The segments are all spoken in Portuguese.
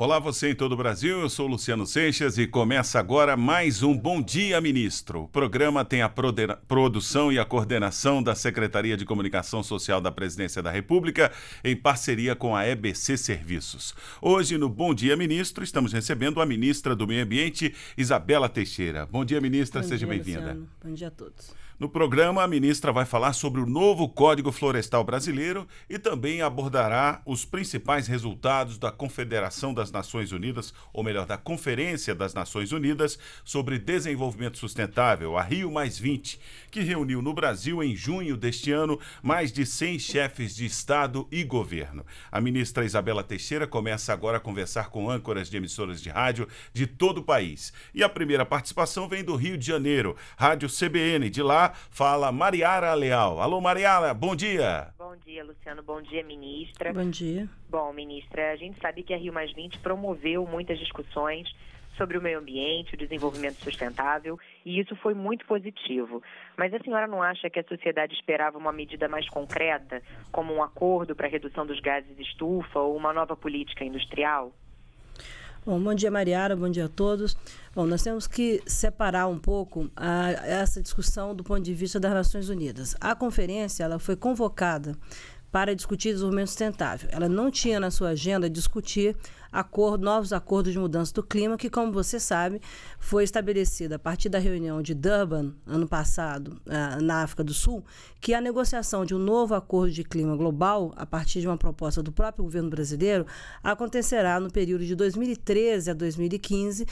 Olá, você em todo o Brasil. Eu sou Luciano Seixas e começa agora mais um Bom Dia Ministro. O programa tem a produção e a coordenação da Secretaria de Comunicação Social da Presidência da República em parceria com a EBC Serviços. Hoje, no Bom Dia Ministro, estamos recebendo a ministra do Meio Ambiente, Isabela Teixeira. Bom dia, ministra. Bom Seja bem-vinda. Bom dia a todos. No programa, a ministra vai falar sobre o novo Código Florestal Brasileiro e também abordará os principais resultados da Confederação das Nações Unidas, ou melhor, da Conferência das Nações Unidas sobre Desenvolvimento Sustentável, a Rio que reuniu no Brasil, em junho deste ano, mais de 100 chefes de Estado e governo. A ministra Isabela Teixeira começa agora a conversar com âncoras de emissoras de rádio de todo o país. E a primeira participação vem do Rio de Janeiro, Rádio CBN. De lá, fala Mariara Leal. Alô, Mariara, bom dia. Bom dia, Luciano. Bom dia, ministra. Bom dia. Bom, ministra, a gente sabe que a Rio promoveu muitas discussões sobre o meio ambiente, o desenvolvimento sustentável, e isso foi muito positivo. Mas a senhora não acha que a sociedade esperava uma medida mais concreta, como um acordo para a redução dos gases estufa ou uma nova política industrial? Bom, bom dia, Mariara, bom dia a todos. Bom, nós temos que separar um pouco a, essa discussão do ponto de vista das Nações Unidas. A conferência ela foi convocada para discutir desenvolvimento sustentável. Ela não tinha na sua agenda discutir acordo, novos acordos de mudança do clima, que, como você sabe, foi estabelecida a partir da reunião de Durban, ano passado, ah, na África do Sul, que a negociação de um novo acordo de clima global, a partir de uma proposta do próprio governo brasileiro, acontecerá no período de 2013 a 2015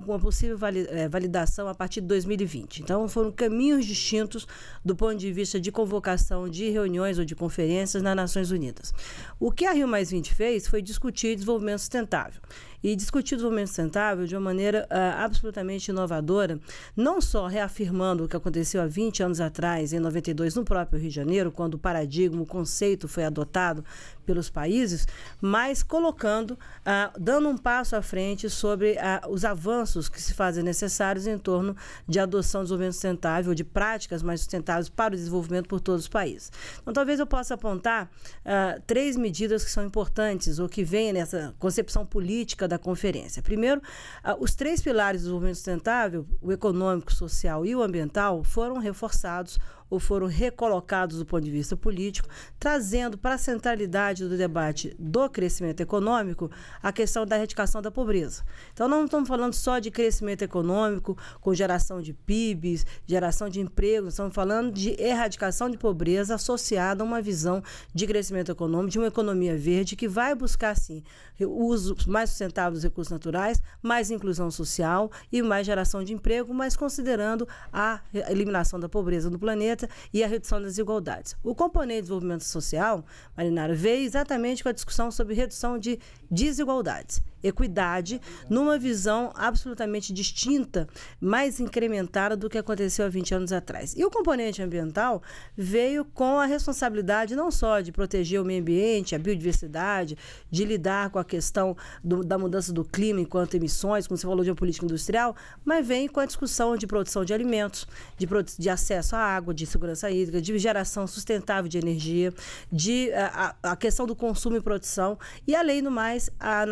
com uma possível eh, validação a partir de 2020. Então, foram caminhos distintos do ponto de vista de convocação de reuniões ou de conferências nas Nações Unidas. O que a Rio Mais 20 fez foi discutir desenvolvimento sustentável e discutir o desenvolvimento sustentável de uma maneira uh, absolutamente inovadora, não só reafirmando o que aconteceu há 20 anos atrás, em 92, no próprio Rio de Janeiro, quando o paradigma, o conceito foi adotado pelos países, mas colocando, uh, dando um passo à frente sobre uh, os avanços que se fazem necessários em torno de adoção do desenvolvimento sustentável, de práticas mais sustentáveis para o desenvolvimento por todos os países. Então, talvez eu possa apontar uh, três medidas que são importantes ou que vêm nessa concepção política da conferência. Primeiro, ah, os três pilares do desenvolvimento sustentável, o econômico, social e o ambiental, foram reforçados ou foram recolocados do ponto de vista político, trazendo para a centralidade do debate do crescimento econômico a questão da erradicação da pobreza. Então, não estamos falando só de crescimento econômico, com geração de PIBs, geração de emprego, estamos falando de erradicação de pobreza associada a uma visão de crescimento econômico, de uma economia verde que vai buscar, sim, o uso mais sustentável dos recursos naturais, mais inclusão social e mais geração de emprego, mas considerando a eliminação da pobreza no planeta e a redução das desigualdades. O componente de desenvolvimento social, Marinara, veio exatamente com a discussão sobre redução de desigualdades equidade numa visão absolutamente distinta, mais incrementada do que aconteceu há 20 anos atrás. E o componente ambiental veio com a responsabilidade não só de proteger o meio ambiente, a biodiversidade, de lidar com a questão do, da mudança do clima enquanto emissões, como você falou de uma política industrial, mas vem com a discussão de produção de alimentos, de, de acesso à água, de segurança hídrica, de geração sustentável de energia, de eh, a, a questão do consumo e produção e, além do mais, a,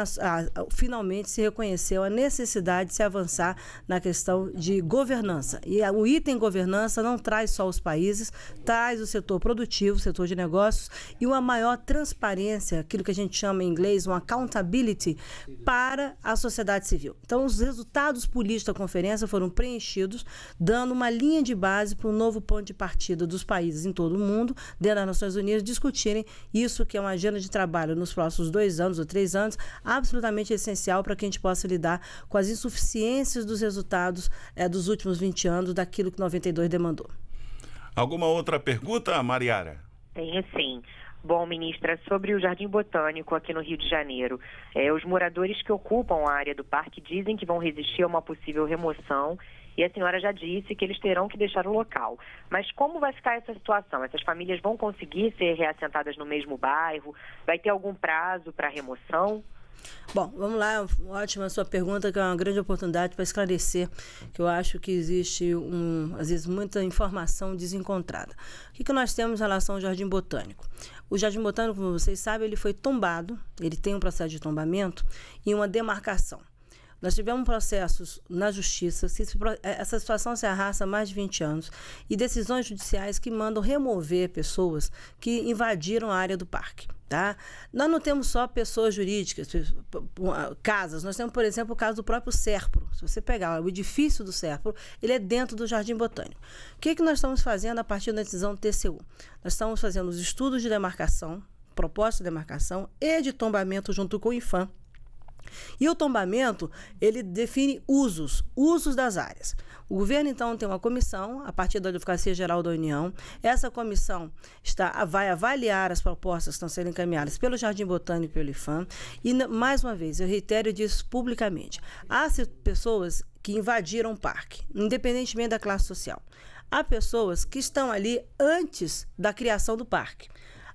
a eh, finalmente se reconheceu a necessidade de se avançar na questão de governança. E o item governança não traz só os países, traz o setor produtivo, o setor de negócios e uma maior transparência, aquilo que a gente chama em inglês um accountability, para a sociedade civil. Então, os resultados políticos da conferência foram preenchidos, dando uma linha de base para um novo ponto de partida dos países em todo o mundo, dentro das Nações Unidas, discutirem isso que é uma agenda de trabalho nos próximos dois anos ou três anos, absolutamente realmente essencial para que a gente possa lidar com as insuficiências dos resultados é, dos últimos 20 anos daquilo que 92 demandou. Alguma outra pergunta, Mariara? Tenho sim. Bom, ministra, sobre o Jardim Botânico aqui no Rio de Janeiro, é, os moradores que ocupam a área do parque dizem que vão resistir a uma possível remoção e a senhora já disse que eles terão que deixar o local. Mas como vai ficar essa situação? Essas famílias vão conseguir ser reassentadas no mesmo bairro? Vai ter algum prazo para remoção? Bom, vamos lá. Ótima sua pergunta, que é uma grande oportunidade para esclarecer que eu acho que existe, um, às vezes, muita informação desencontrada. O que, que nós temos em relação ao Jardim Botânico? O Jardim Botânico, como vocês sabem, ele foi tombado, ele tem um processo de tombamento e uma demarcação. Nós tivemos processos na justiça, é, essa situação se arrasta há mais de 20 anos, e decisões judiciais que mandam remover pessoas que invadiram a área do parque. Tá? Nós não temos só pessoas jurídicas, casas. Nós temos, por exemplo, o caso do próprio Serpro. Se você pegar o edifício do Serpro, ele é dentro do Jardim Botânico. O que, é que nós estamos fazendo a partir da decisão do TCU? Nós estamos fazendo os estudos de demarcação, proposta de demarcação e de tombamento junto com o IFAM e o tombamento, ele define usos, usos das áreas. O governo, então, tem uma comissão, a partir da Advocacia Geral da União. Essa comissão está, vai avaliar as propostas que estão sendo encaminhadas pelo Jardim Botânico e pelo IFAM. E, mais uma vez, eu reitero disso publicamente. Há pessoas que invadiram o parque, independentemente da classe social. Há pessoas que estão ali antes da criação do parque.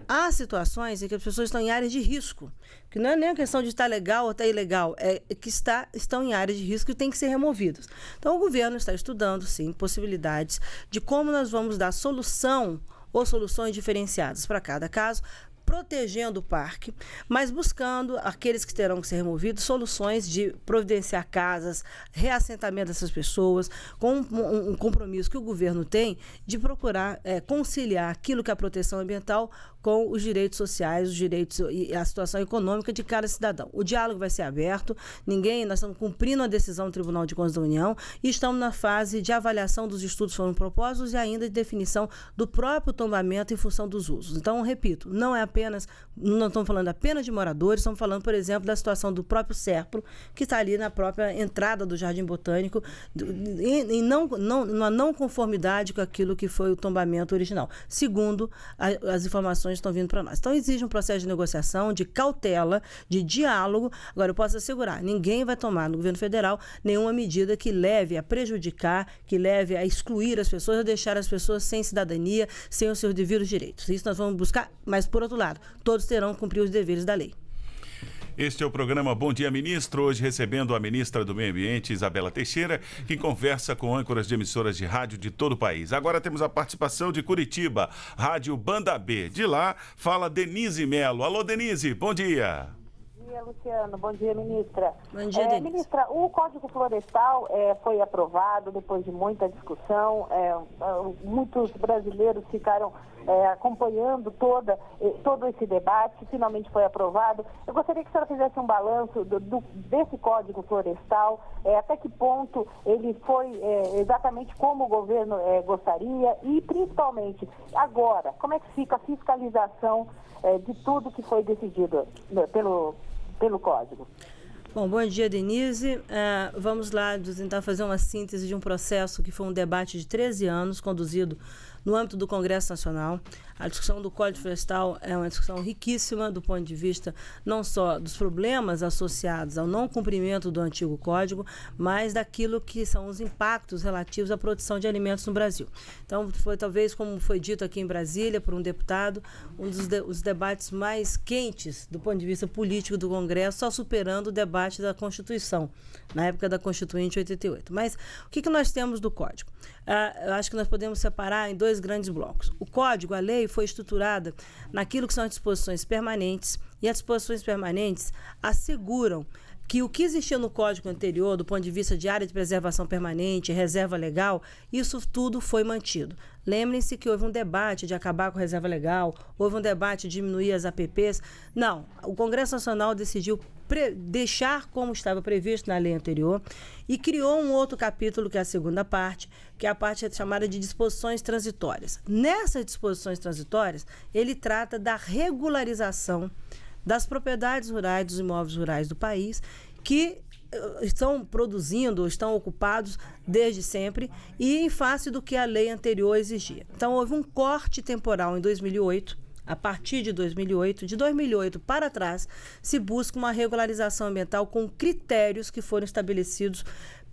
Há situações em que as pessoas estão em áreas de risco, que não é nem a questão de estar legal ou estar ilegal, é que está, estão em áreas de risco e têm que ser removidos. Então, o governo está estudando, sim, possibilidades de como nós vamos dar solução ou soluções diferenciadas para cada caso, protegendo o parque, mas buscando aqueles que terão que ser removidos soluções de providenciar casas, reassentamento dessas pessoas, com um, compromisso que o governo tem de procurar é, conciliar aquilo que é a proteção ambiental com os direitos sociais, os direitos e a situação econômica de cada cidadão. O diálogo vai ser aberto, ninguém, nós estamos cumprindo a decisão do Tribunal de Contas da União e estamos na fase de avaliação dos estudos que foram propostos e ainda de definição do próprio tombamento em função dos usos. Então, repito, não é apenas, não estamos falando apenas de moradores, estamos falando, por exemplo, da situação do próprio Serpro, que está ali na própria entrada do Jardim Botânico, em, não, não, numa não conformidade com aquilo que foi o tombamento original. Segundo a, as informações informações estão vindo para nós. Então, exige um processo de negociação, de cautela, de diálogo. Agora, eu posso assegurar: ninguém vai tomar no governo federal nenhuma medida que leve a prejudicar, que leve a excluir as pessoas, a deixar as pessoas sem cidadania, sem os seus devidos direitos. Isso nós vamos buscar, mas, por outro lado, todos terão que cumprir os deveres da lei. Este é o programa Bom Dia Ministro, hoje recebendo a ministra do Meio Ambiente, Isabela Teixeira, que conversa com âncoras de emissoras de rádio de todo o país. Agora temos a participação de Curitiba, Rádio Banda B. De lá, fala Denise Melo. Alô, Denise, bom dia. Bom dia, Luciano. Bom dia, ministra. Bom dia, é, Ministra, o Código Florestal é, foi aprovado depois de muita discussão. É, é muitos brasileiros ficaram é, acompanhando toda, eh, todo esse debate, que finalmente foi aprovado. Eu gostaria que a senhora fizesse um balanço do, do, desse Código Florestal, é, até que ponto ele foi é, exatamente como o governo é, gostaria e, principalmente, agora, como é que fica a fiscalização é, de tudo que foi decidido né, pelo, pelo Código? Bom, bom dia, Denise. Uh, vamos lá tentar fazer uma síntese de um processo que foi um debate de 13 anos, conduzido no âmbito do Congresso Nacional. A discussão do Código Florestal é uma discussão riquíssima do ponto de vista não só dos problemas associados ao não cumprimento do antigo código, mas daquilo que são os impactos relativos à produção de alimentos no Brasil. Então, foi talvez, como foi dito aqui em Brasília por um deputado, um dos de os debates mais quentes do ponto de vista político do Congresso, só superando o debate da Constituição, na época da Constituinte 88. Mas o que, que nós temos do código? ah, acho que nós podemos separar em dois grandes blocos. O código, a lei, foi estruturada naquilo que são as disposições permanentes, e as disposições permanentes asseguram que o que existia no código anterior, do ponto de vista de área de preservação permanente, reserva legal, isso tudo foi mantido. Lembrem-se que houve um debate de acabar com a reserva legal, houve um debate de diminuir as APPs. Não, o Congresso Nacional decidiu deixar como estava previsto na lei anterior e criou um outro capítulo, que é a segunda parte, que é a parte chamada de disposições transitórias. Nessas disposições transitórias, ele trata da regularização das propriedades rurais, dos imóveis rurais do país, que eh, estão produzindo, estão ocupados desde sempre e em face do que a lei anterior exigia. Então, houve um corte temporal em 2008. A partir de 2008, de 2008 para trás, se busca uma regularização ambiental com critérios que foram estabelecidos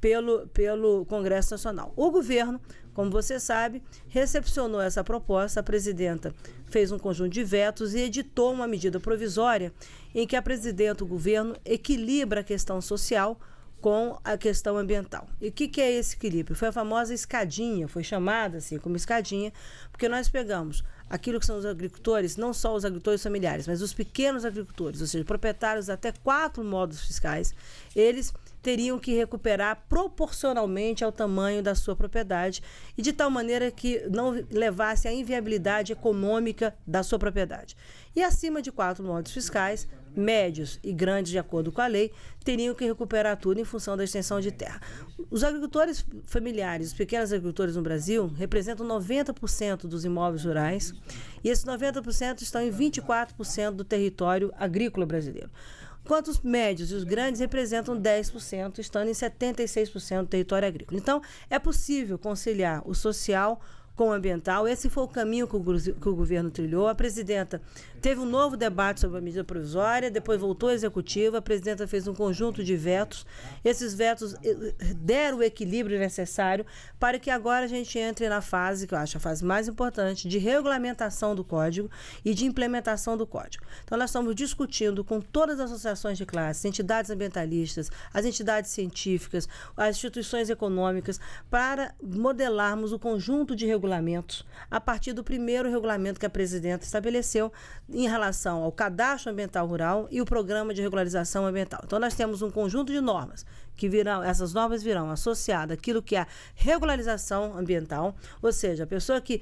pelo, pelo Congresso Nacional. O governo como você sabe, recepcionou essa proposta, a presidenta fez um conjunto de vetos e editou uma medida provisória em que a presidenta do governo equilibra a questão social com a questão ambiental. E o que, que, é esse equilíbrio? Foi a famosa escadinha, foi chamada assim como escadinha, porque nós pegamos aquilo que são os agricultores, não só os agricultores familiares, mas os pequenos agricultores, ou seja, proprietários até quatro modos fiscais, eles teriam que recuperar proporcionalmente ao tamanho da sua propriedade e de tal maneira que não levasse à inviabilidade econômica da sua propriedade. E acima de quatro modos fiscais, médios e grandes, de acordo com a lei, teriam que recuperar tudo em função da extensão de terra. Os agricultores familiares, os pequenos agricultores no Brasil, representam 90% dos imóveis rurais e esses 90% estão em 24% do território agrícola brasileiro enquanto os médios e os grandes representam 10%, estando em 76% do território agrícola. Então, é possível conciliar o social com o ambiental. Esse foi o caminho que o, que o governo trilhou. A presidenta teve um novo debate sobre a medida provisória, depois voltou à executiva. A presidenta fez um conjunto de vetos. Esses vetos eh, eh, deram o equilíbrio necessário para que agora a gente entre na fase, que eu acho a fase mais importante, de regulamentação do código e de implementação do código. Então, nós estamos discutindo com todas as associações de classe, entidades ambientalistas, as entidades científicas, as instituições econômicas, para modelarmos o conjunto de regulamentação regulamentos, a partir do primeiro regulamento que a presidenta estabeleceu em relação ao cadastro ambiental rural e o programa de regularização ambiental. Então, nós temos um conjunto de normas que virão, essas normas virão associadas àquilo que é a regularização ambiental, ou seja, a pessoa que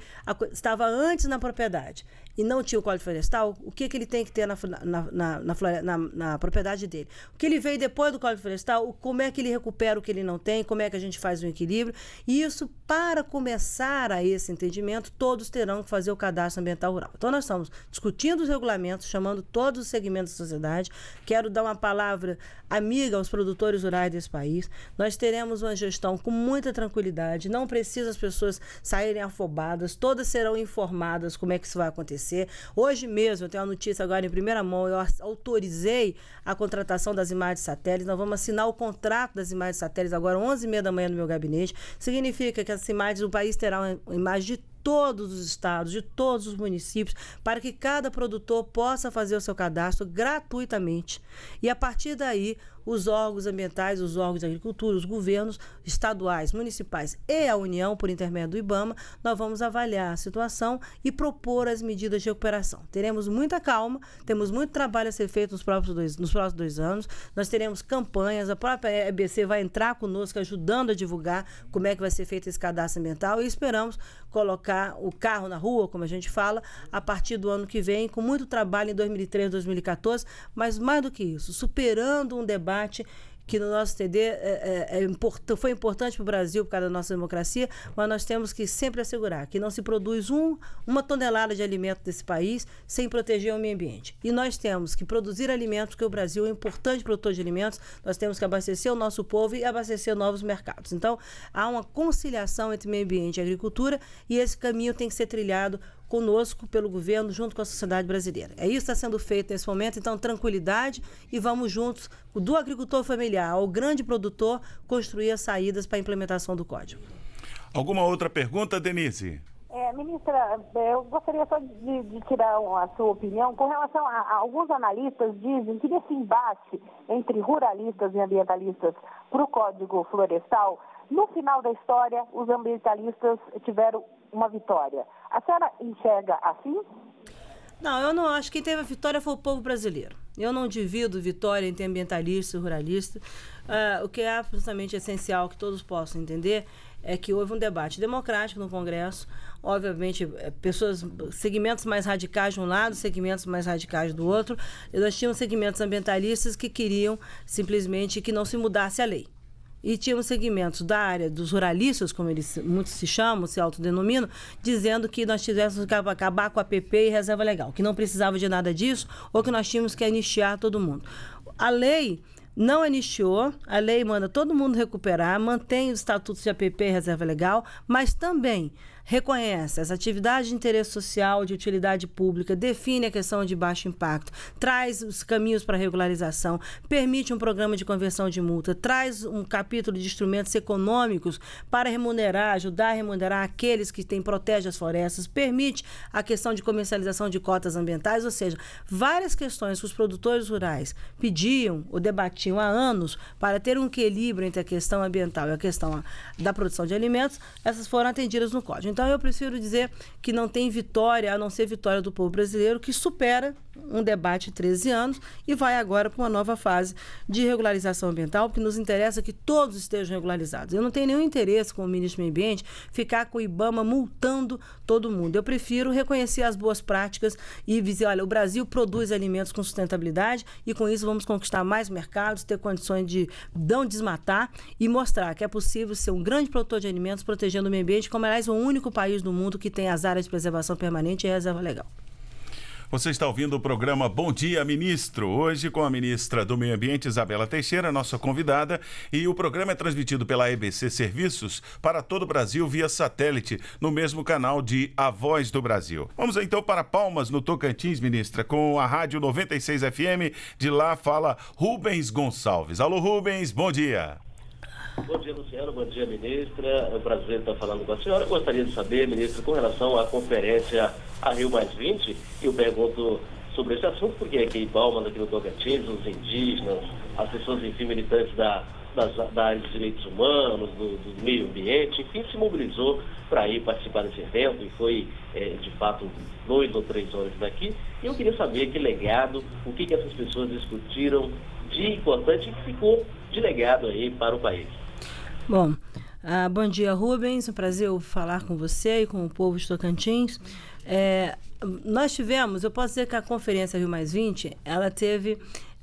estava antes na propriedade e não tinha o código florestal, o que, que ele tem que ter na, na, na, na, na propriedade dele? O que ele veio depois do código florestal, como é que ele recupera o que ele não tem, como é que a gente faz o equilíbrio. E isso, para começar a esse entendimento, todos terão que fazer o cadastro ambiental rural. Então, nós estamos discutindo os regulamentos, chamando todos os segmentos da sociedade. Quero dar uma palavra amiga aos produtores rurais desse nosso país. Nós teremos uma gestão com muita tranquilidade, não precisa as pessoas saírem afobadas, todas serão informadas como é que isso vai acontecer. Hoje mesmo, eu tenho uma notícia agora em primeira mão, eu autorizei a contratação das imagens satélites, nós vamos assinar o contrato das imagens satélites agora, 11h30 da manhã no meu gabinete. Significa que as imagens, do país terão uma imagem de todos os estados, de todos os municípios, para que cada produtor possa fazer o seu cadastro gratuitamente. E a partir daí, os órgãos ambientais, os órgãos de agricultura, os governos estaduais, municipais e a União, por intermédio do IBAMA, nós vamos avaliar a situação e propor as medidas de recuperação. Teremos muita calma, temos muito trabalho a ser feito nos próximos dois, nos próximos dois anos, nós teremos campanhas, a própria EBC vai entrar conosco ajudando a divulgar como é que vai ser feito esse cadastro ambiental e esperamos colocar o carro na rua, como a gente fala, a partir do ano que vem, com muito trabalho em 2013, 2014, mas mais do que isso, superando um debate debate que no nosso TD é, é, é, foi importante para o Brasil por causa da nossa democracia, mas nós temos que sempre assegurar que não se produz um, uma tonelada de alimento desse país sem proteger o meio ambiente. E nós temos que produzir alimentos, porque o Brasil é um importante produtor de alimentos, nós temos que abastecer o nosso povo e abastecer novos mercados. Então, há uma conciliação entre meio ambiente e agricultura e esse caminho tem que ser trilhado conosco, pelo governo, junto com a sociedade brasileira. É isso que está sendo feito nesse momento, então tranquilidade e vamos juntos, do agricultor familiar ao grande produtor, construir as saídas para a implementação do código. Alguma outra pergunta, Denise? É, ministra, é, eu gostaria só de, de tirar a sua opinião com relação a, a, alguns analistas dizem que nesse embate entre ruralistas e ambientalistas para o Código Florestal, no final da história, os ambientalistas tiveram uma vitória. A senhora enxerga assim? Não, eu não acho. Quem teve a vitória foi o povo brasileiro. Eu não divido vitória entre ambientalista e ruralista. Uh, o que é absolutamente essencial que todos possam entender é que houve um debate democrático no Congresso. Obviamente, é, pessoas, segmentos mais radicais de um lado, segmentos mais radicais do outro. E nós tínhamos segmentos ambientalistas que queriam simplesmente que não se mudasse a lei. E tínhamos segmentos da área dos ruralistas, como eles muitos se chamam, se autodenominam, dizendo que nós tivéssemos que acabar com a PP e reserva legal, que não precisava de nada disso, ou que nós tínhamos que anistiar todo mundo. A lei não anistiou, a lei manda todo mundo recuperar, mantém o estatuto de APP e reserva legal, mas também reconhece as atividades de interesse social, de utilidade pública, define a questão de baixo impacto, traz os caminhos para regularização, permite um programa de conversão de multa, traz um capítulo de instrumentos econômicos para remunerar, ajudar a remunerar aqueles que têm protege as florestas, permite a questão de comercialização de cotas ambientais, ou seja, várias questões que os produtores rurais pediam ou debatiam há anos para ter um equilíbrio entre a questão ambiental e a questão da produção de alimentos, essas foram atendidas no código. Então, então eu prefiro dizer que não tem vitória a não ser vitória do povo brasileiro, que supera um debate de 13 anos e vai agora para uma nova fase de regularização ambiental, porque nos interessa que todos estejam regularizados. Eu não tenho nenhum interesse como ministro do Meio Ambiente ficar com o Ibama multando todo mundo. Eu prefiro reconhecer as boas práticas e dizer, olha, o Brasil produz alimentos com sustentabilidade e com isso vamos conquistar mais mercados, ter condições de não desmatar e mostrar que é possível ser um grande produtor de alimentos protegendo o meio ambiente, como aliás o único único país do mundo que tem as áreas de preservação permanente e reserva legal. Você está ouvindo o programa Bom Dia Ministro, hoje com a ministra do Meio Ambiente, Isabela Teixeira, nossa convidada, e o programa é transmitido pela EBC Serviços para todo o Brasil via satélite, no mesmo canal de A Voz do Brasil. Vamos então para Palmas, no Tocantins, ministra, com a Rádio 96 FM, de lá fala Rubens Gonçalves. Alô Rubens, bom dia. Bom dia, Luciano. Bom dia, ministra. É um prazer estar falando com a senhora. Eu gostaria de saber, ministra, com relação à conferência a Rio Mais 20, eu pergunto sobre esse assunto, porque aqui em Palmas, aqui no Tocantins, os indígenas, as pessoas, enfim, militantes da, das, da área dos direitos humanos, do, do, meio ambiente, enfim, se mobilizou para ir participar desse evento e foi, é, de fato, dois ou três horas daqui. E eu queria saber que legado, o que, que essas pessoas discutiram de importante que ficou de legado aí para o país. Bom, ah, bom dia, Rubens. Um prazer falar com você e com o povo de Tocantins. É, nós tivemos, eu posso dizer que a Conferência Rio Mais 20, ela teve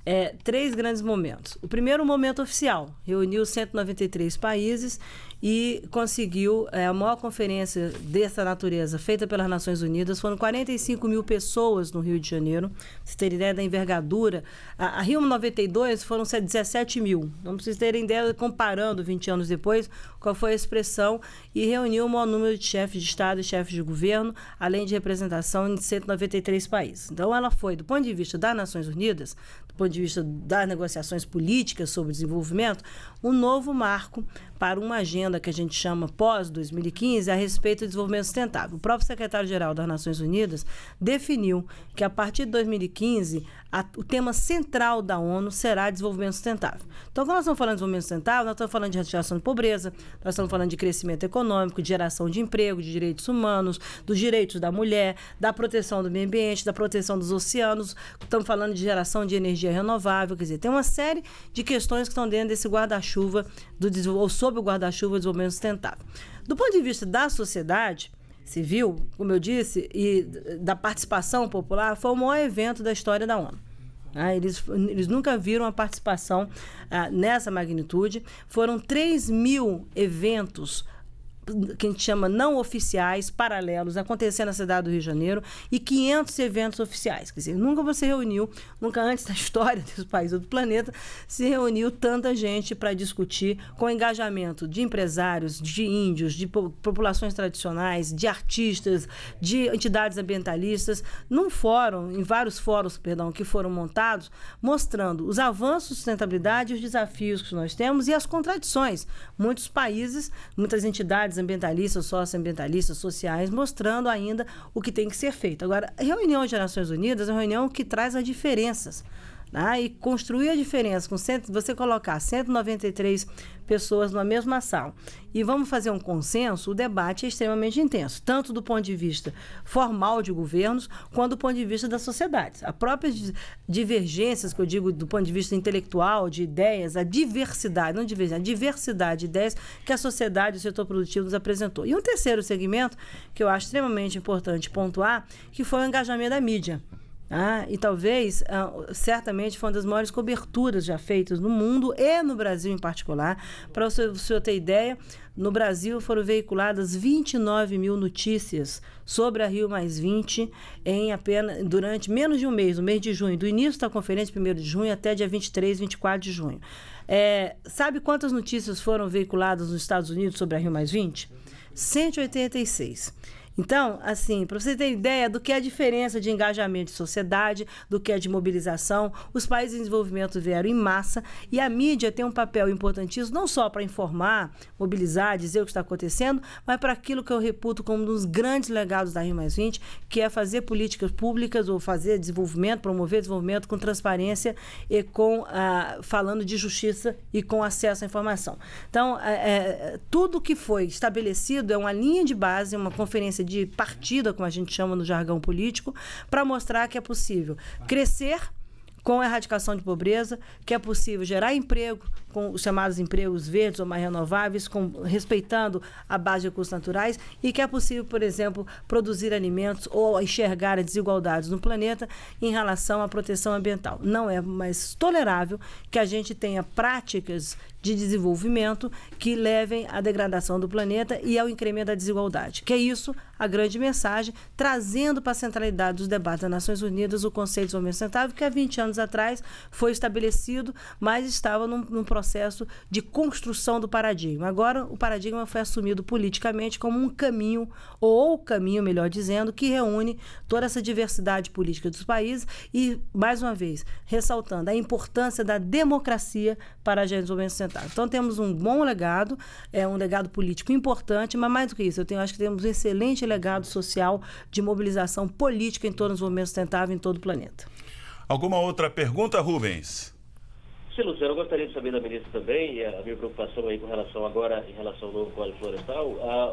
é, três grandes momentos. O primeiro, momento oficial, reuniu 193 países e conseguiu é, a maior conferência dessa natureza feita pelas Nações Unidas. Foram 45 mil pessoas no Rio de Janeiro. Pra vocês terem ideia da envergadura, a, a Rio 92 foram 17 mil. vamos então, para vocês terem ideia, comparando 20 anos depois, qual foi a expressão. E reuniu o maior número de chefes de Estado e chefes de governo, além de representação em 193 países. Então, ela foi, do ponto de vista das Nações Unidas, do ponto de vista das negociações políticas sobre desenvolvimento, um novo marco para uma agenda agenda que a gente chama pós-2015 é a respeito do desenvolvimento sustentável. O próprio secretário-geral das Nações Unidas definiu que a partir de 2015 a, o tema central da ONU será desenvolvimento sustentável. Então, quando nós estamos falando de desenvolvimento sustentável, nós estamos falando de erradicação de pobreza, nós estamos falando de crescimento econômico, de geração de emprego, de direitos humanos, dos direitos da mulher, da proteção do meio ambiente, da proteção dos oceanos, estamos falando de geração de energia renovável, quer dizer, tem uma série de questões que estão dentro desse guarda-chuva, ou sob o guarda-chuva Objetivo de Desenvolvimento Sustentável. Do ponto de vista da sociedade civil, como eu disse, e da participação popular, foi o maior evento da história da ONU. Ah, eles, eles nunca viram a participação ah, nessa magnitude. Foram 3 mil eventos que a gente chama não oficiais, paralelos, acontecendo na cidade do Rio de Janeiro, e 500 eventos oficiais. Quer dizer, nunca você reuniu, nunca antes da história dos países do planeta, se reuniu tanta gente para discutir com engajamento de empresários, de índios, de populações tradicionais, de artistas, de entidades ambientalistas, num fórum, em vários fóruns, perdão, que foram montados, mostrando os avanços de sustentabilidade, os desafios que nós temos e as contradições. Muitos países, muitas entidades entidades ambientalistas, socioambientalistas, sociais, mostrando ainda o que tem que ser feito. Agora, a reunião de Nações Unidas é uma reunião que traz as diferenças né? E construir a diferença com cento, você colocar 193 pessoas numa mesma sala e vamos fazer um consenso, o debate é extremamente intenso, tanto do ponto de vista formal de governos, quanto do ponto de vista da sociedade. As próprias divergências, que eu digo do ponto de vista intelectual, de ideias, a diversidade, não divergência, a diversidade de ideias que a sociedade, o setor produtivo nos apresentou. E um terceiro segmento, que eu acho extremamente importante pontuar, que foi o engajamento da mídia. Ah, e talvez, ah, certamente, foi uma das maiores coberturas já feitas no mundo e no Brasil em particular. Para o senhor ter ideia, no Brasil foram veiculadas 29 mil notícias sobre a Rio Mais 20 em apenas, durante menos de um mês, no mês de junho, do início da conferência, 1 de junho, até dia 23, 24 de junho. É, sabe quantas notícias foram veiculadas nos Estados Unidos sobre a Rio Mais 20? 186. Então, assim, para você ter ideia do que é a diferença de engajamento de sociedade, do que é de mobilização, os países em desenvolvimento vieram em massa e a mídia tem um papel importantíssimo não só para informar, mobilizar, dizer o que está acontecendo, mas para aquilo que eu reputo como um dos grandes legados da Rio que é fazer políticas públicas ou fazer desenvolvimento, promover desenvolvimento com transparência e com ah, falando de justiça e com acesso à informação. Então, é, é, tudo que foi estabelecido é uma linha de base, uma conferência de partida, como a gente chama no jargão político, para mostrar que é possível crescer com a erradicação de pobreza, que é possível gerar emprego com os chamados empregos verdes ou mais renováveis, com, respeitando a base de recursos naturais, e que é possível, por exemplo, produzir alimentos ou enxergar as desigualdades no planeta em relação à proteção ambiental. Não é mais tolerável que a gente tenha práticas de desenvolvimento que levem à degradação do planeta e ao incremento da desigualdade. Que é isso a grande mensagem, trazendo para a centralidade dos debates das Nações Unidas o conceito de desenvolvimento sustentável, que há 20 anos atrás foi estabelecido, mas estava num, num processo de construção do paradigma. Agora, o paradigma foi assumido politicamente como um caminho, ou caminho, melhor dizendo, que reúne toda essa diversidade política dos países e, mais uma vez, ressaltando a importância da democracia para a desenvolvimento sustentável então temos um bom legado, é um legado político importante, mas mais do que isso, eu tenho, acho que temos um excelente legado social de mobilização política em torno dos movimentos sustentáveis em todo o planeta. Alguma outra pergunta, Rubens? Sim, Luciano, eu gostaria de saber da ministra também, a minha preocupação aí com relação agora, em relação ao novo Código Florestal,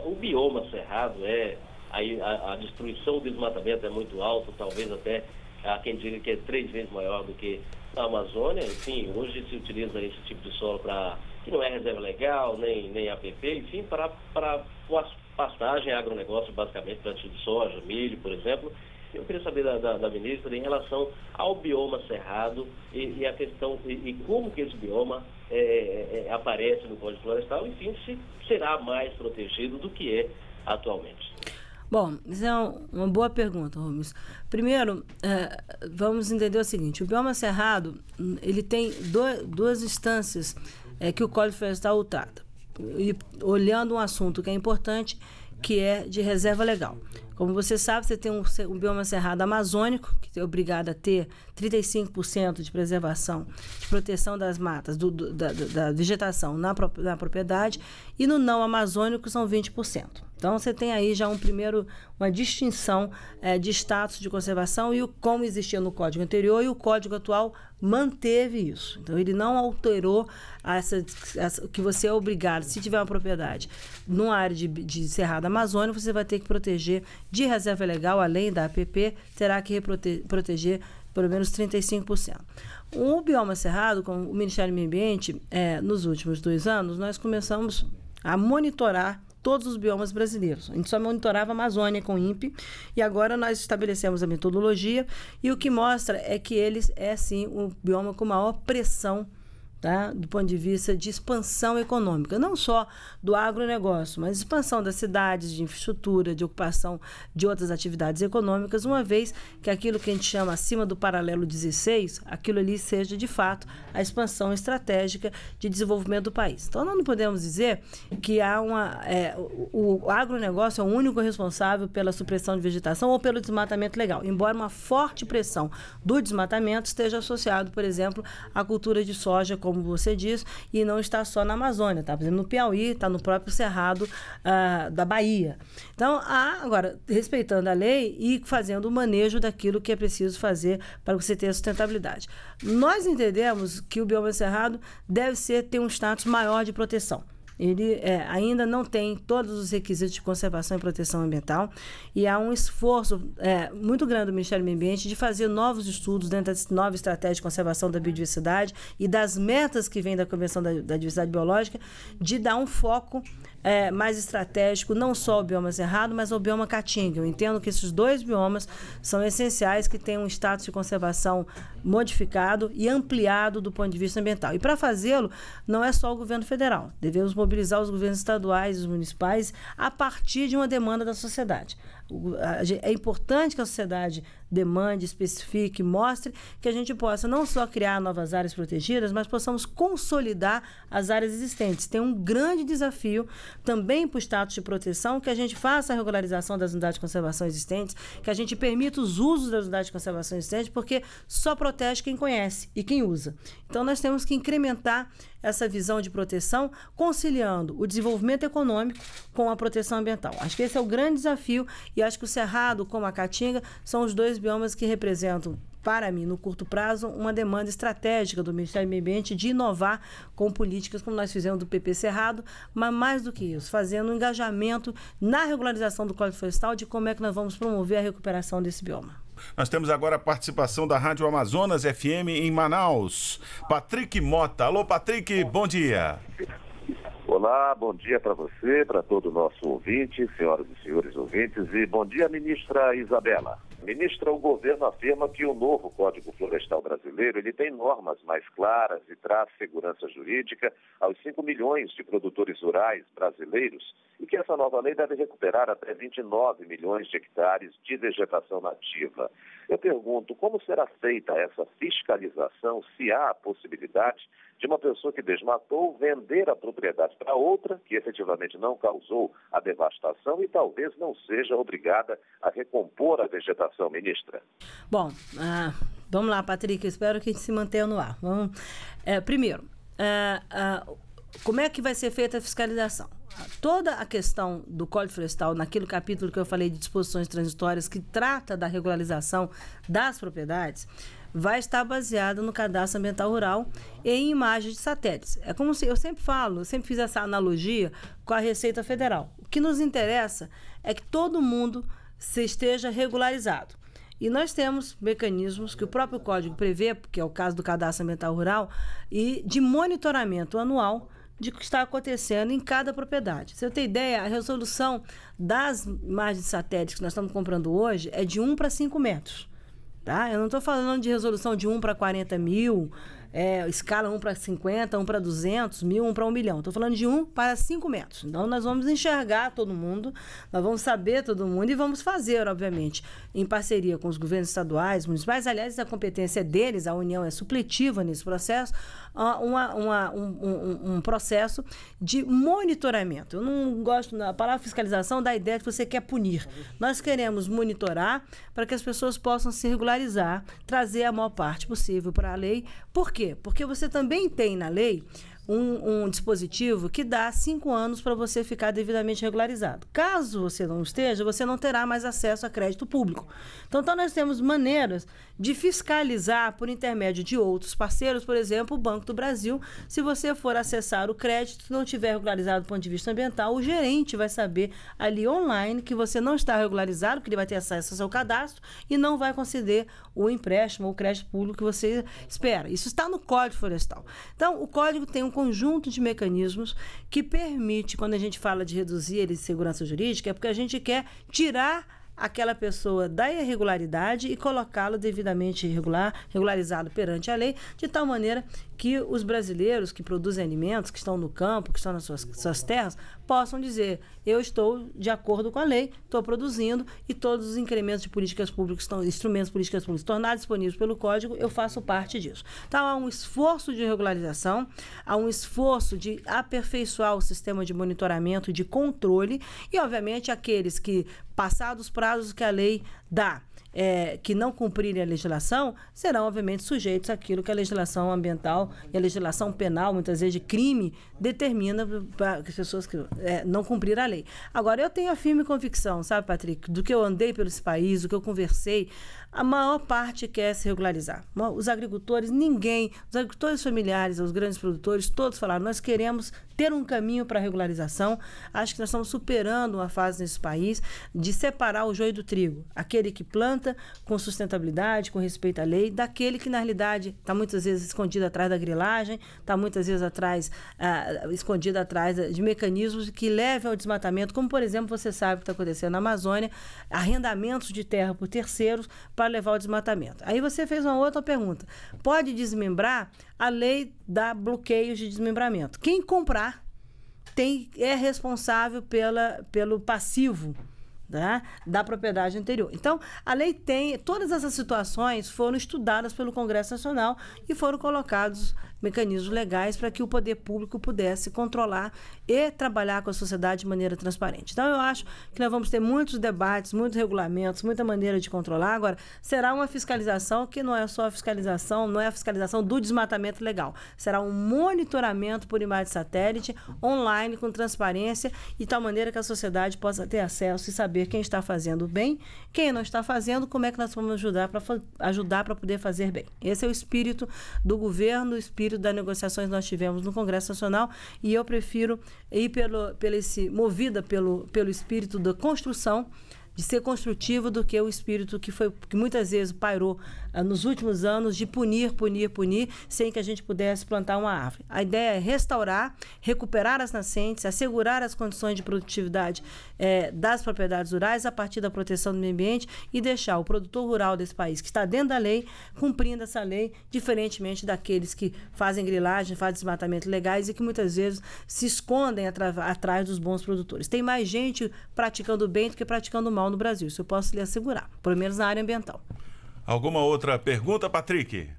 o bioma cerrado é, a, a, destruição do desmatamento é muito alto, talvez até há quem diga que é três vezes maior do que da Amazônia, enfim, hoje se utiliza esse tipo de solo para que não é reserva legal, nem, nem APP, enfim, para, para pastagem, agronegócio, basicamente, plantio de soja, milho, por exemplo. Eu queria saber da, da, da ministra em relação ao bioma cerrado e, e a questão e, e, como que esse bioma é, é, é aparece no Código Florestal, enfim, se será mais protegido do que é atualmente. Bom, isso é uma boa pergunta, Rubens. Primeiro, é, vamos entender o seguinte: o bioma cerrado ele tem do, duas instâncias é, que o Código Florestal trata, e, olhando um assunto que é importante, que é de reserva legal. Como você sabe, você tem um, um bioma cerrado amazônico, que é obrigado a ter 35% de preservação, de proteção das matas, do, do, da, da, vegetação na, na propriedade, e no não amazônico são 20%. Então você tem aí já um primeiro uma distinção é, de status de conservação e o como existia no código anterior e o código atual manteve isso. Então ele não alterou essa, essa que você é obrigado se tiver uma propriedade numa área de, de cerrado amazônico você vai ter que proteger de reserva legal, além da APP, terá que proteger pelo menos 35%. O bioma cerrado, com o Ministério do Meio Ambiente, é, nos últimos dois anos, nós começamos a monitorar todos os biomas brasileiros. A gente só monitorava a Amazônia com o INPE e agora nós estabelecemos a metodologia e o que mostra é que eles é sim o bioma com maior pressão tá? do ponto de vista de expansão econômica, não só do agronegócio, mas expansão das cidades, de infraestrutura, de ocupação de outras atividades econômicas, uma vez que aquilo que a gente chama acima do paralelo 16, aquilo ali seja de fato a expansão estratégica de desenvolvimento do país. Então, nós não podemos dizer que há uma, é, o, agronegócio é o único responsável pela supressão de vegetação ou pelo desmatamento legal, embora uma forte pressão do desmatamento esteja associado, por exemplo, à cultura de soja como como você diz, e não está só na Amazônia, está, por no Piauí, está no próprio Cerrado uh, da Bahia. Então, há, agora, respeitando a lei e fazendo o manejo daquilo que é preciso fazer para você ter a sustentabilidade. Nós entendemos que o bioma cerrado deve ser ter um status maior de proteção ele é, ainda não tem todos os requisitos de conservação e proteção ambiental e há um esforço é, muito grande do Ministério do Meio Ambiente de fazer novos estudos dentro da nova estratégia de conservação da biodiversidade e das metas que vêm da Convenção da, da Diversidade Biológica de dar um foco é, mais estratégico, não só o bioma cerrado, mas o bioma caatinga. Eu entendo que esses dois biomas são essenciais, que têm um status de conservação modificado e ampliado do ponto de vista ambiental. E para fazê-lo, não é só o governo federal. Devemos mobilizar os governos estaduais e os municipais a partir de uma demanda da sociedade. É importante que a sociedade demande, especifique, mostre que a gente possa não só criar novas áreas protegidas, mas possamos consolidar as áreas existentes. Tem um grande desafio também para o status de proteção, que a gente faça a regularização das unidades de conservação existentes, que a gente permita os usos das unidades de conservação existentes, porque só protege quem conhece e quem usa. Então, nós temos que incrementar essa visão de proteção, conciliando o desenvolvimento econômico com a proteção ambiental. Acho que esse é o grande desafio e acho que o Cerrado, como a Caatinga, são os dois biomas que representam para mim, no curto prazo, uma demanda estratégica do Ministério do Meio Ambiente de inovar com políticas como nós fizemos do PP Cerrado, mas mais do que isso, fazendo um engajamento na regularização do Código Florestal de como é que nós vamos promover a recuperação desse bioma. Nós temos agora a participação da Rádio Amazonas FM em Manaus. Patrick Mota. Alô, Patrick, bom dia. Olá, bom dia para você, para todo o nosso ouvinte, senhoras e senhores ouvintes, e bom dia, ministra Isabela. Ministra, o governo afirma que o novo Código Florestal Brasileiro ele tem normas mais claras e traz segurança jurídica aos 5 milhões de produtores rurais brasileiros e que essa nova lei deve recuperar até 29 milhões de hectares de vegetação nativa. Eu pergunto, como será feita essa fiscalização se há a possibilidade de uma pessoa que desmatou vender a propriedade para outra que efetivamente não causou a devastação e talvez não seja obrigada a recompor a vegetação, ministra? Bom, ah, vamos lá, Patrick, espero que a gente se mantenha no ar. Vamos, é, primeiro, eh, ah, ah, como é que vai ser feita a fiscalização? Toda a questão do Código Florestal, naquele capítulo que eu falei de disposições transitórias, que trata da regularização das propriedades, vai estar baseada no cadastro ambiental rural e em imagens de satélites. É como se, eu sempre falo, eu sempre fiz essa analogia com a Receita Federal. O que nos interessa é que todo mundo se esteja regularizado. E nós temos mecanismos que o próprio código prevê, que é o caso do cadastro ambiental rural, e de monitoramento anual de que está acontecendo em cada propriedade. Você tem ideia, a resolução das imagens satélites que nós estamos comprando hoje é de 1 para 5 metros. Tá? Eu não estou falando de resolução de 1 para 40 mil, é, escala 1 para 50, 1 para 200, mil, 1 para 1 milhão. Estou falando de 1 para 5 metros. Então, nós vamos enxergar todo mundo, nós vamos saber todo mundo e vamos fazer, obviamente, em parceria com os governos estaduais, municipais. Aliás, a competência é deles, a União é supletiva nesse processo, uma, uma, um, um, um processo de monitoramento. Eu não gosto, a palavra fiscalização dá a ideia que você quer punir. Nós queremos monitorar para que as pessoas possam se regularizar, trazer a maior parte possível para a lei. Por quê? quê? Porque você também tem na lei um, um dispositivo que dá cinco anos para você ficar devidamente regularizado. Caso você não esteja, você não terá mais acesso a crédito público. Então, então nós temos maneiras de fiscalizar por intermédio de outros parceiros, por exemplo, o Banco do Brasil. Se você for acessar o crédito, e não tiver regularizado do ponto de vista ambiental, o gerente vai saber ali online que você não está regularizado, que ele vai ter acesso ao seu cadastro e não vai conceder o empréstimo ou crédito público que você espera. Isso está no Código Florestal. Então, o código tem um conjunto de mecanismos que permite, quando a gente fala de reduzir a insegurança jurídica, é porque a gente quer tirar aquela pessoa da irregularidade e colocá-lo devidamente regular, regularizado perante a lei, de tal maneira que os brasileiros que produzem alimentos, que estão no campo, que estão nas suas, suas terras, possam dizer: eu estou de acordo com a lei, estou produzindo e todos os incrementos de políticas públicas, estão, instrumentos de políticas públicas tornados disponíveis pelo Código, eu faço parte disso. Então há um esforço de regularização, há um esforço de aperfeiçoar o sistema de monitoramento, de controle e, obviamente, aqueles que, passados os prazos que a lei dá, é, que não cumprirem a legislação serão, obviamente, sujeitos àquilo que a legislação ambiental e a legislação penal, muitas vezes de crime, determina para as pessoas que é, não cumprir a lei. Agora, eu tenho a firme convicção, sabe, Patrick, do que eu andei pelo países, país, do que eu conversei, a maior parte quer se regularizar. Os agricultores, ninguém, os agricultores familiares, os grandes produtores, todos falaram: nós queremos ter um caminho para a regularização. Acho que nós estamos superando uma fase nesse país de separar o joio do trigo. Aquele que planta com sustentabilidade, com respeito à lei, daquele que, na realidade, está muitas vezes escondido atrás da grilagem, está muitas vezes atrás, ah, escondido atrás de mecanismos que levam ao desmatamento, como, por exemplo, você sabe que está acontecendo na Amazônia, arrendamentos de terra por terceiros. Para para levar o desmatamento. Aí você fez uma outra pergunta. Pode desmembrar? A lei dá bloqueios de desmembramento. Quem comprar tem, é responsável pela, pelo passivo. Né, da propriedade anterior. Então, a lei tem. Todas essas situações foram estudadas pelo Congresso Nacional e foram colocados mecanismos legais para que o poder público pudesse controlar e trabalhar com a sociedade de maneira transparente. Então, eu acho que nós vamos ter muitos debates, muitos regulamentos, muita maneira de controlar. Agora, será uma fiscalização que não é só a fiscalização, não é a fiscalização do desmatamento legal. Será um monitoramento por imagem satélite, online, com transparência, de tal maneira que a sociedade possa ter acesso e saber quem está fazendo bem, quem não está fazendo, como é que nós vamos ajudar para ajudar para poder fazer bem. Esse é o espírito do governo, o espírito espírito das negociações nós tivemos no Congresso Nacional e eu prefiro ir pelo, pelo esse, movida pelo, pelo espírito da construção de ser construtivo do que o espírito que foi que muitas vezes pairou eh, nos últimos anos de punir, punir, punir, sem que a gente pudesse plantar uma árvore. A ideia é restaurar, recuperar as nascentes, assegurar as condições de produtividade é, das propriedades rurais a partir da proteção do meio ambiente e deixar o produtor rural desse país, que está dentro da lei, cumprindo essa lei, diferentemente daqueles que fazem grilagem, fazem desmatamento legais e que muitas vezes se escondem atrás dos bons produtores. Tem mais gente praticando bem do que praticando mal no Brasil, isso eu posso lhe assegurar, pelo menos na área ambiental. Alguma outra pergunta, Patrick?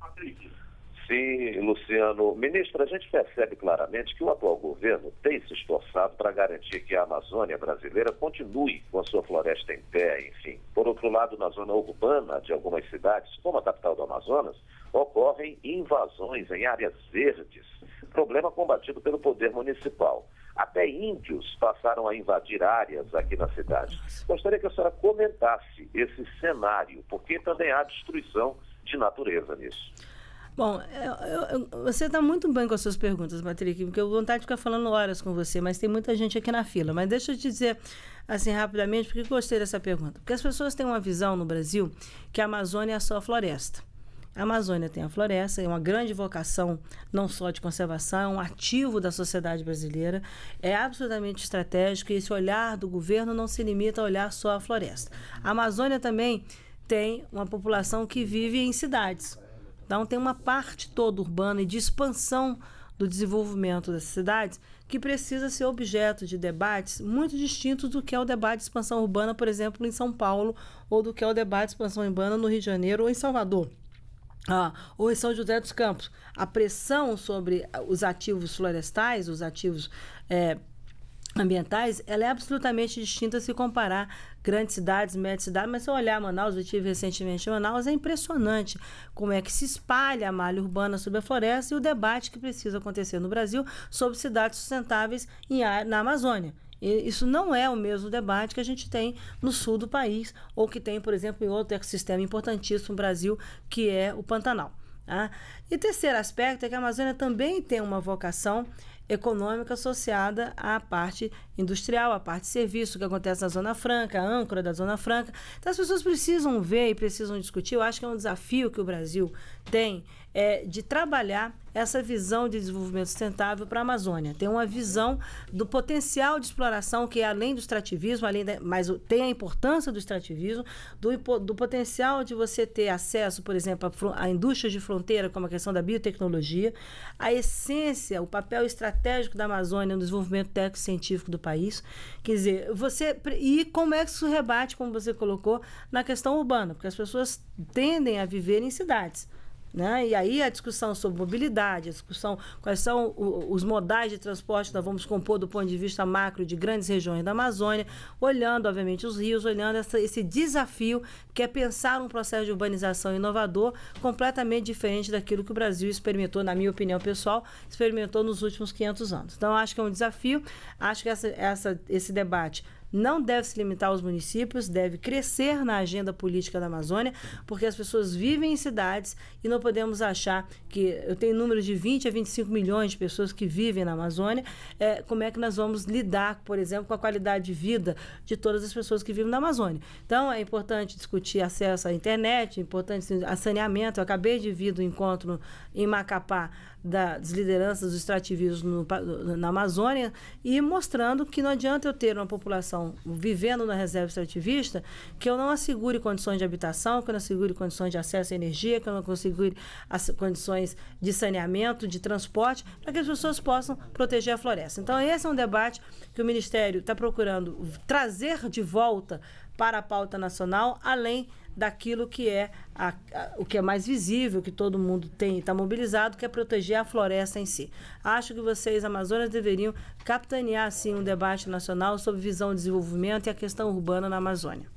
Sim, Luciano. Ministro, a gente percebe claramente que o atual governo tem se esforçado para garantir que a Amazônia brasileira continue com a sua floresta em pé, enfim. Por outro lado, na zona urbana de algumas cidades, como a capital do Amazonas, ocorrem invasões em áreas verdes, problema combatido pelo poder municipal. Até índios passaram a invadir áreas aqui na cidade. Gostaria que a senhora comentasse esse cenário, porque também há destruição de natureza nisso. Bom, eu, eu, você está muito bem com as suas perguntas, Patrick, porque eu vontade de ficar falando horas com você, mas tem muita gente aqui na fila. Mas deixa eu te dizer assim rapidamente, porque gostei dessa pergunta. Porque as pessoas têm uma visão no Brasil que a Amazônia é só floresta. A Amazônia tem a floresta, é uma grande vocação não só de conservação, é um ativo da sociedade brasileira, é absolutamente estratégico e esse olhar do governo não se limita a olhar só a floresta. A Amazônia também tem uma população que vive em cidades. Então tem uma parte toda urbana e de expansão do desenvolvimento das cidades que precisa ser objeto de debates muito distintos do que é o debate de expansão urbana, por exemplo, em São Paulo, ou do que é o debate de expansão urbana no Rio de Janeiro ou em Salvador. Ah, ou em São José dos Campos, a pressão sobre ah, os ativos florestais, os ativos é, ambientais, ela é absolutamente distinta se comparar grandes cidades, médias cidades, mas se eu olhar Manaus, eu estive recentemente em Manaus, é impressionante como é que se espalha a malha urbana sobre a floresta e o debate que precisa acontecer no Brasil sobre cidades sustentáveis na Amazônia. Isso não é o mesmo debate que a gente tem no sul do país, ou que tem, por exemplo, em outro ecossistema importantíssimo no Brasil, que é o Pantanal. Tá? e terceiro aspecto é que a Amazônia também tem uma vocação econômica associada à parte industrial, à parte de serviço que acontece na Zona Franca, a âncora da Zona Franca. Então as pessoas precisam ver e precisam discutir. Eu acho que é um desafio que o Brasil tem é, de trabalhar essa visão de desenvolvimento sustentável para a Amazônia. Tem uma visão do potencial de exploração que é além do extrativismo, além da, mas tem a importância do extrativismo, do, do potencial de você ter acesso, por exemplo, a, a indústrias de fronteira, como a questão da biotecnologia, a essência, o papel estratégico da Amazônia no desenvolvimento técnico-científico do país. Quer dizer, você. E como é que isso rebate, como você colocou, na questão urbana, porque as pessoas tendem a viver em cidades. Né? E aí a discussão sobre mobilidade, a discussão quais são os modais de transporte que nós vamos compor do ponto de vista macro de grandes regiões da Amazônia, olhando, obviamente, os rios, olhando essa, esse desafio que é pensar um processo de urbanização inovador completamente diferente daquilo que o Brasil experimentou, na minha opinião pessoal, experimentou nos últimos 500 anos. Então, acho que é um desafio, acho que essa, essa, esse debate não deve se limitar aos municípios, deve crescer na agenda política da Amazônia, porque as pessoas vivem em cidades e não podemos achar que eu tenho números de 20 a 25 milhões de pessoas que vivem na Amazônia. É, como é que nós vamos lidar, por exemplo, com a qualidade de vida de todas as pessoas que vivem na Amazônia? Então é importante discutir acesso à internet, é importante assim, saneamento. Eu acabei de vir do encontro em Macapá da, das lideranças do extrativismo no, na Amazônia e mostrando que não adianta eu ter uma população vivendo na reserva extrativista que eu não assegure condições de habitação, que eu não assegure condições de acesso à energia, que eu não assegure as condições de saneamento, de transporte, para que as pessoas possam proteger a floresta. Então, esse é um debate que o Ministério está procurando trazer de volta para a pauta nacional, além daquilo que é a, a, o que é mais visível, que todo mundo tem e está mobilizado, que é proteger a floresta em si. Acho que vocês, Amazonas, deveriam capitanear sim um debate nacional sobre visão de desenvolvimento e a questão urbana na Amazônia.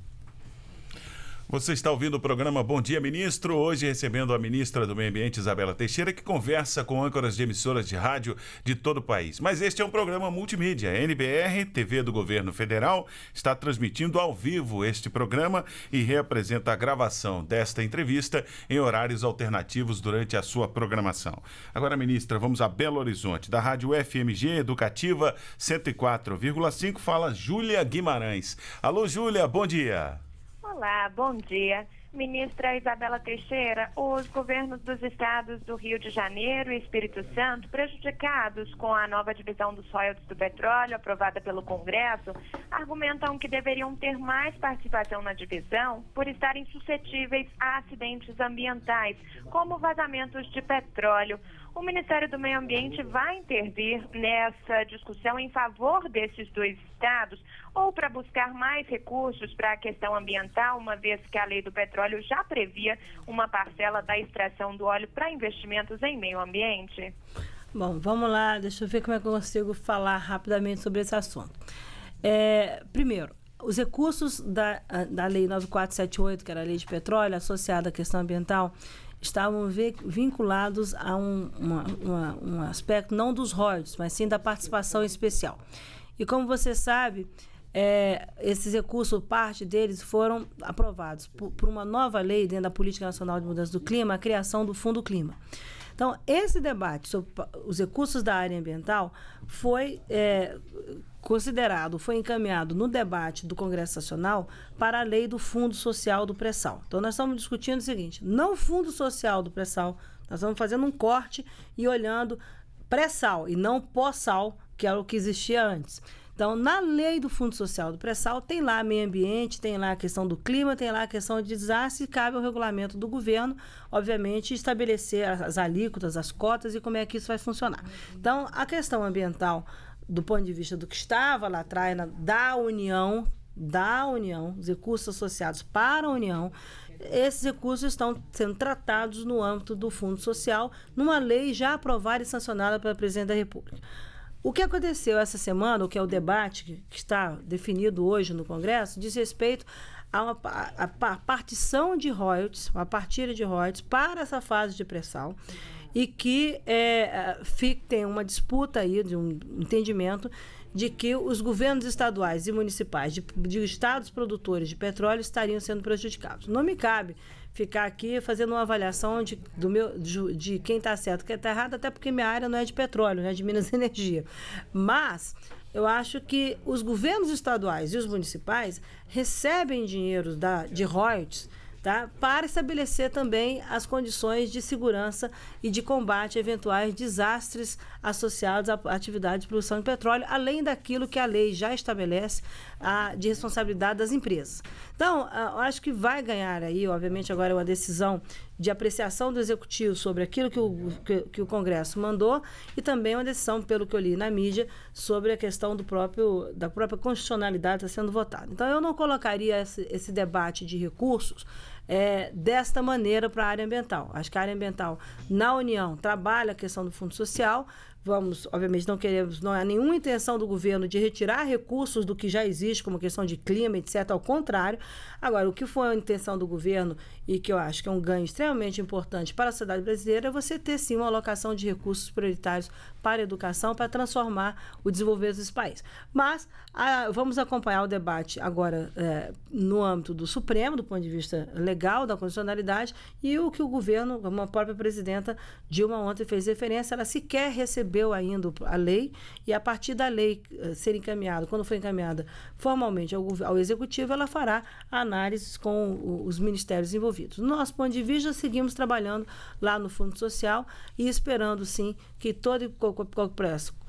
Você está ouvindo o programa Bom Dia Ministro, hoje recebendo a ministra do Meio Ambiente, Isabela Teixeira, que conversa com âncoras de emissoras de rádio de todo o país. Mas este é um programa multimídia. NBR, TV do Governo Federal, está transmitindo ao vivo este programa e reapresenta a gravação desta entrevista em horários alternativos durante a sua programação. Agora, ministra, vamos a Belo Horizonte. Da rádio FMG Educativa 104,5 fala Júlia Guimarães. Alô, Júlia, bom dia. Olá, bom dia. Ministra Isabela Teixeira, os governos dos estados do Rio de Janeiro e Espírito Santo, prejudicados com a nova divisão dos royalties do petróleo aprovada pelo Congresso, argumentam que deveriam ter mais participação na divisão por estarem suscetíveis a acidentes ambientais, como vazamentos de petróleo. O Ministério do Meio Ambiente vai intervir nessa discussão em favor desses dois estados ou para buscar mais recursos para a questão ambiental, uma vez que a lei do petróleo já previa uma parcela da extração do óleo para investimentos em meio ambiente? Bom, vamos lá, deixa eu ver como é que eu consigo falar rapidamente sobre esse assunto. É, primeiro, os recursos da, ah, da Lei 9478, que era a Lei de Petróleo, associada à questão ambiental, estavam vinculados a um, uma, uma, um aspecto não dos royalties, mas sim da participação especial. E como você sabe, é, esses recursos, parte deles foram aprovados por, por, uma nova lei dentro da Política Nacional de Mudança do Clima, a criação do Fundo Clima. Então, esse debate sobre os recursos da área ambiental foi é, considerado, foi encaminhado no debate do Congresso Nacional para a lei do Fundo Social do Pré-Sal. Então, nós estamos discutindo o seguinte: não o Fundo Social do Pré-Sal, nós estamos fazendo um corte e olhando pré-sal e não pós-sal, que era o que existia antes. Então, na lei do Fundo Social do Pré-Sal, tem lá meio ambiente, tem lá a questão do clima, tem lá a questão de desastre, cabe ao regulamento do governo, obviamente, estabelecer as alíquotas, as cotas e como é que isso vai funcionar. Então, a questão ambiental do ponto de vista do que estava lá atrás, na, da União, da União, os recursos associados para a União, esses recursos estão sendo tratados no âmbito do Fundo Social, numa lei já aprovada e sancionada pela Presidente da República. O que aconteceu essa semana, o que é o debate que está definido hoje no Congresso, diz respeito a, uma, a, a partição de royalties, uma partilha de royalties para essa fase de pressão. Uhum e que é, fique, tem uma disputa aí, de um entendimento, de que os governos estaduais e municipais de, de estados produtores de petróleo estariam sendo prejudicados. Não me cabe ficar aqui fazendo uma avaliação de, do meu, de, de quem está certo e quem está errado, até porque minha área não é de petróleo, não é de Minas energias. Energia. Mas eu acho que os governos estaduais e os municipais recebem dinheiro da, de royalties tá? para estabelecer também as condições de segurança e de combate a eventuais desastres associados à atividade de produção de petróleo, além daquilo que a lei já estabelece a, de responsabilidade das empresas. Então, eu acho que vai ganhar aí, obviamente, agora é uma decisão de apreciação do executivo sobre aquilo que o, que, que o Congresso mandou e também uma decisão, pelo que eu li na mídia, sobre a questão do próprio, da própria constitucionalidade está sendo votada. Então, eu não colocaria esse, esse debate de recursos é, desta maneira para a área ambiental. Acho que a área ambiental, na União, trabalha a questão do fundo social Vamos, obviamente, não queremos, não há nenhuma intenção do governo de retirar recursos do que já existe, como questão de clima, etc. Ao contrário, agora, o que foi a intenção do governo e que eu acho que é um ganho extremamente importante para a sociedade brasileira, é você ter sim uma alocação de recursos prioritários para a educação para transformar o desenvolvimento desse país. Mas a, vamos acompanhar o debate agora é, no âmbito do Supremo, do ponto de vista legal, da condicionalidade e o que o governo, como a própria presidenta Dilma ontem fez referência, ela sequer recebeu ainda a lei, e a partir da lei eh, ser encaminhada, quando for encaminhada formalmente ao, ao executivo, ela fará análises com os ministérios envolvidos resolvidos. Do nosso ponto de vista, seguimos trabalhando lá no Fundo Social e esperando, sim, que todo e,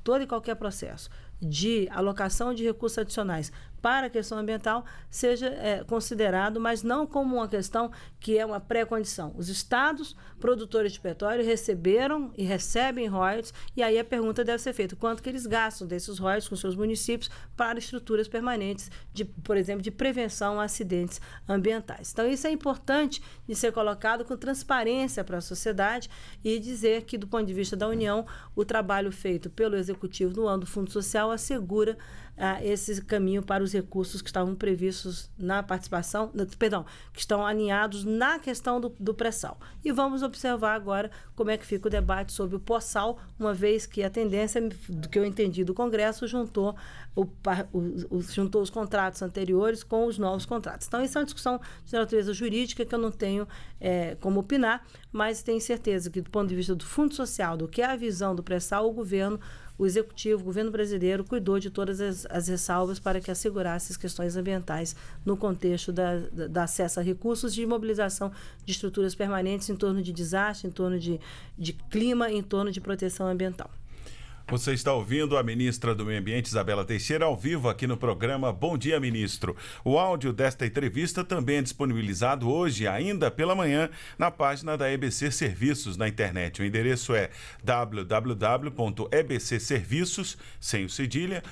todo e qualquer processo de alocação de recursos adicionais para a questão ambiental seja é, considerado, mas não como uma questão que é uma pré-condição. Os estados produtores de petróleo receberam e recebem royalties, e aí a pergunta deve ser feita: quanto que eles gastam desses royalties com seus municípios para estruturas permanentes, de, por exemplo, de prevenção a acidentes ambientais. Então, isso é importante de ser colocado com transparência para a sociedade e dizer que, do ponto de vista da União, o trabalho feito pelo Executivo no ano do Fundo Social assegura ah, esse caminho para os recursos que estavam previstos na participação, perdão, que estão alinhados na questão do, do pré-sal. E vamos observar agora como é que fica o debate sobre o pós-sal, uma vez que a tendência, do que eu entendi do Congresso, juntou, o, o, o, juntou os contratos anteriores com os novos contratos. Então, isso é uma discussão de natureza jurídica que eu não tenho é, como opinar, mas tenho certeza que, do ponto de vista do Fundo Social, do que é a visão do pré-sal, o governo o Executivo, o governo brasileiro, cuidou de todas as, as ressalvas para que assegurasse as questões ambientais no contexto da, da, da, acesso a recursos de mobilização de estruturas permanentes em torno de desastre, em torno de, de clima, em torno de proteção ambiental. Você está ouvindo a ministra do Meio Ambiente, Isabela Teixeira, ao vivo aqui no programa Bom Dia Ministro. O áudio desta entrevista também é disponibilizado hoje, ainda pela manhã, na página da EBC Serviços na internet. O endereço é www.ebcserviços, sem o cedilha,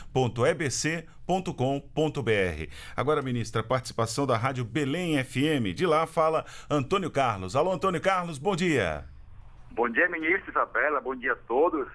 Agora, ministra, participação da Rádio Belém FM. De lá fala Antônio Carlos. Alô, Antônio Carlos, bom dia. Bom dia, ministra Isabela, bom dia a todos.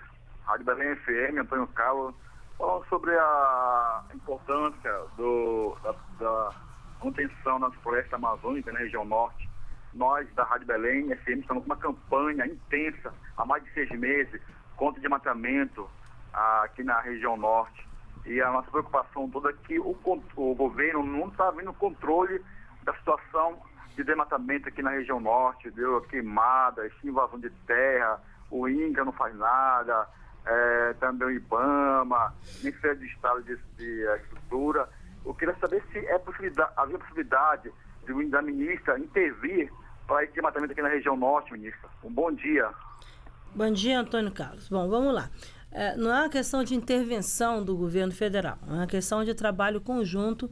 Rádio Belém FM, Antônio Carlos, falando sobre a importância do, da, da contenção nas florestas amazônicas, na né, região norte. Nós, da Rádio Belém FM, estamos com uma campanha intensa há mais de seis meses contra o desmatamento ah, aqui na região norte. E a nossa preocupação toda é que o, o governo não está vendo controle da situação de desmatamento aqui na região norte, deu queimada, invasão de terra, o INCA não faz nada, é, também o Ibama, Ministério de Estado de, eh, Estrutura. Eu queria saber se é possibilidade, havia possibilidade de, da ministra intervir para esse matamento aqui na região norte, ministra. Um bom dia. Bom dia, Antônio Carlos. Bom, vamos lá. É, não é uma questão de intervenção do governo federal, é uma questão de trabalho conjunto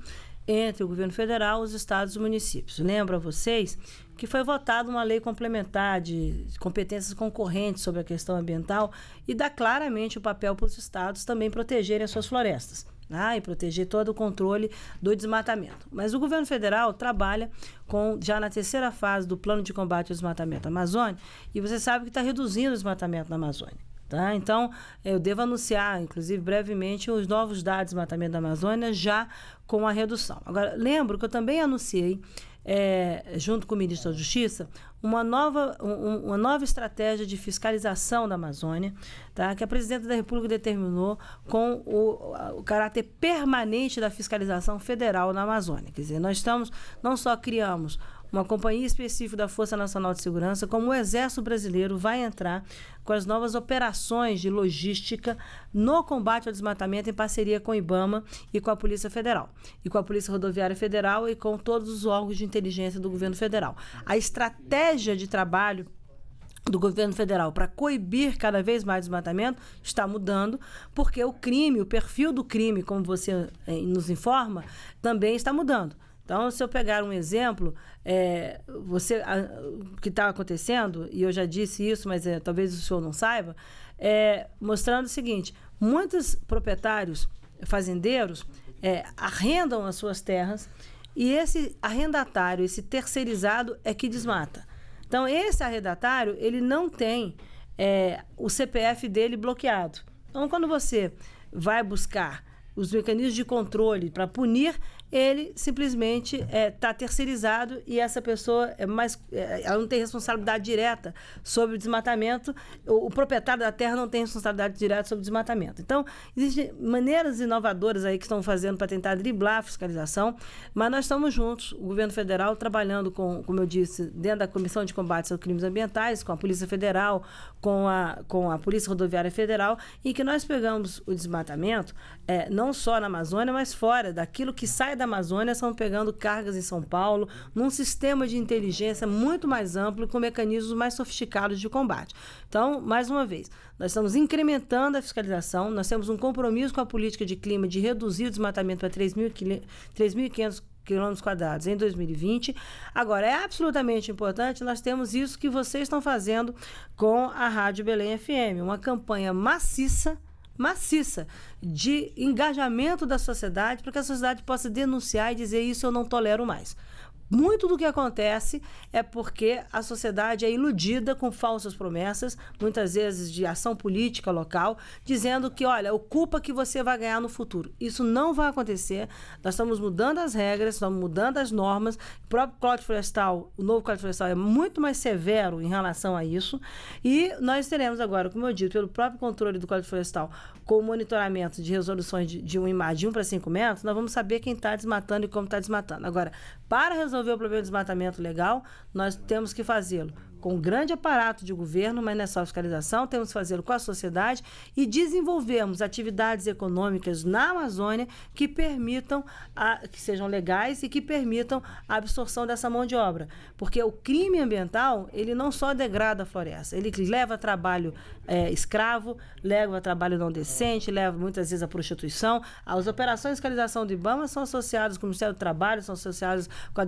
entre o governo federal, os estados e os municípios. Lembro a vocês que foi votada uma lei complementar de competências concorrentes sobre a questão ambiental e dá claramente o papel para os estados também protegerem as suas florestas. Né, e proteger todo o controle do desmatamento. Mas o governo federal trabalha com já na terceira fase do plano de combate ao desmatamento da Amazônia e você sabe que está reduzindo o desmatamento na Amazônia. Tá? Então, eu devo anunciar, inclusive brevemente, os novos dados de desmatamento da Amazônia já com a redução. Agora, lembro que eu também anunciei é, junto com o ministro da Justiça, uma nova, um, uma nova estratégia de fiscalização da Amazônia, tá? que a presidenta da República determinou com o, o caráter permanente da fiscalização federal na Amazônia. Quer dizer, nós estamos, não só criamos uma companhia específica da Força Nacional de Segurança, como o Exército Brasileiro vai entrar com as novas operações de logística no combate ao desmatamento em parceria com o IBAMA e com a Polícia Federal, e com a Polícia Rodoviária Federal e com todos os órgãos de inteligência do governo federal. A estratégia de trabalho do governo federal para coibir cada vez mais desmatamento está mudando, porque o crime, o perfil do crime, como você eh, nos informa, também está mudando. Então, se eu pegar um exemplo, é, você, a, o que está acontecendo, e eu já disse isso, mas é, talvez o senhor não saiba, é, mostrando o seguinte: muitos proprietários fazendeiros é, arrendam as suas terras e esse arrendatário, esse terceirizado, é que desmata. Então, esse arrendatário, ele não tem é, o CPF dele bloqueado. Então, quando você vai buscar os mecanismos de controle para punir, ele simplesmente está é, tá terceirizado e essa pessoa é mais, é, ela não tem responsabilidade direta sobre o desmatamento, o, o, proprietário da terra não tem responsabilidade direta sobre o desmatamento. Então, existem maneiras inovadoras aí que estão fazendo para tentar driblar a fiscalização, mas nós estamos juntos, o governo federal trabalhando com, como eu disse, dentro da Comissão de Combate aos Crimes Ambientais, com a Polícia Federal, com a, com a Polícia Rodoviária Federal, em que nós pegamos o desmatamento é, não só na Amazônia, mas fora. Daquilo que sai da Amazônia são pegando cargas em São Paulo, num sistema de inteligência muito mais amplo, com mecanismos mais sofisticados de combate. Então, mais uma vez, nós estamos incrementando a fiscalização, nós temos um compromisso com a política de clima de reduzir o desmatamento para 3.500 quilômetros quadrados em 2020. Agora, é absolutamente importante nós temos isso que vocês estão fazendo com a Rádio Belém FM, uma campanha maciça maciça de engajamento da sociedade para que a sociedade possa denunciar e dizer isso eu não tolero mais muito do que acontece é porque a sociedade é iludida com falsas promessas, muitas vezes de ação política local, dizendo que, olha, ocupa que você vai ganhar no futuro. Isso não vai acontecer. Nós estamos mudando as regras, estamos mudando as normas. O próprio Código Florestal, o novo Código Florestal é muito mais severo em relação a isso. E nós teremos agora, como eu disse, pelo próprio controle do Código Florestal, com o monitoramento de resoluções de, de em imagem de 1 para 5 metros, nós vamos saber quem está desmatando e como está desmatando. Agora, para resolver resolver o problema do desmatamento legal, nós temos que fazê-lo com um grande aparato de governo, mas não é só fiscalização, temos que fazê-lo com a sociedade e desenvolvermos atividades econômicas na Amazônia que permitam, a, que sejam legais e que permitam a absorção dessa mão de obra. Porque o crime ambiental, ele não só degrada a floresta, ele leva a trabalho é, escravo, leva a trabalho não decente, leva muitas vezes à prostituição. As operações de fiscalização do IBAMA são associadas com o Ministério do Trabalho, são associadas com a,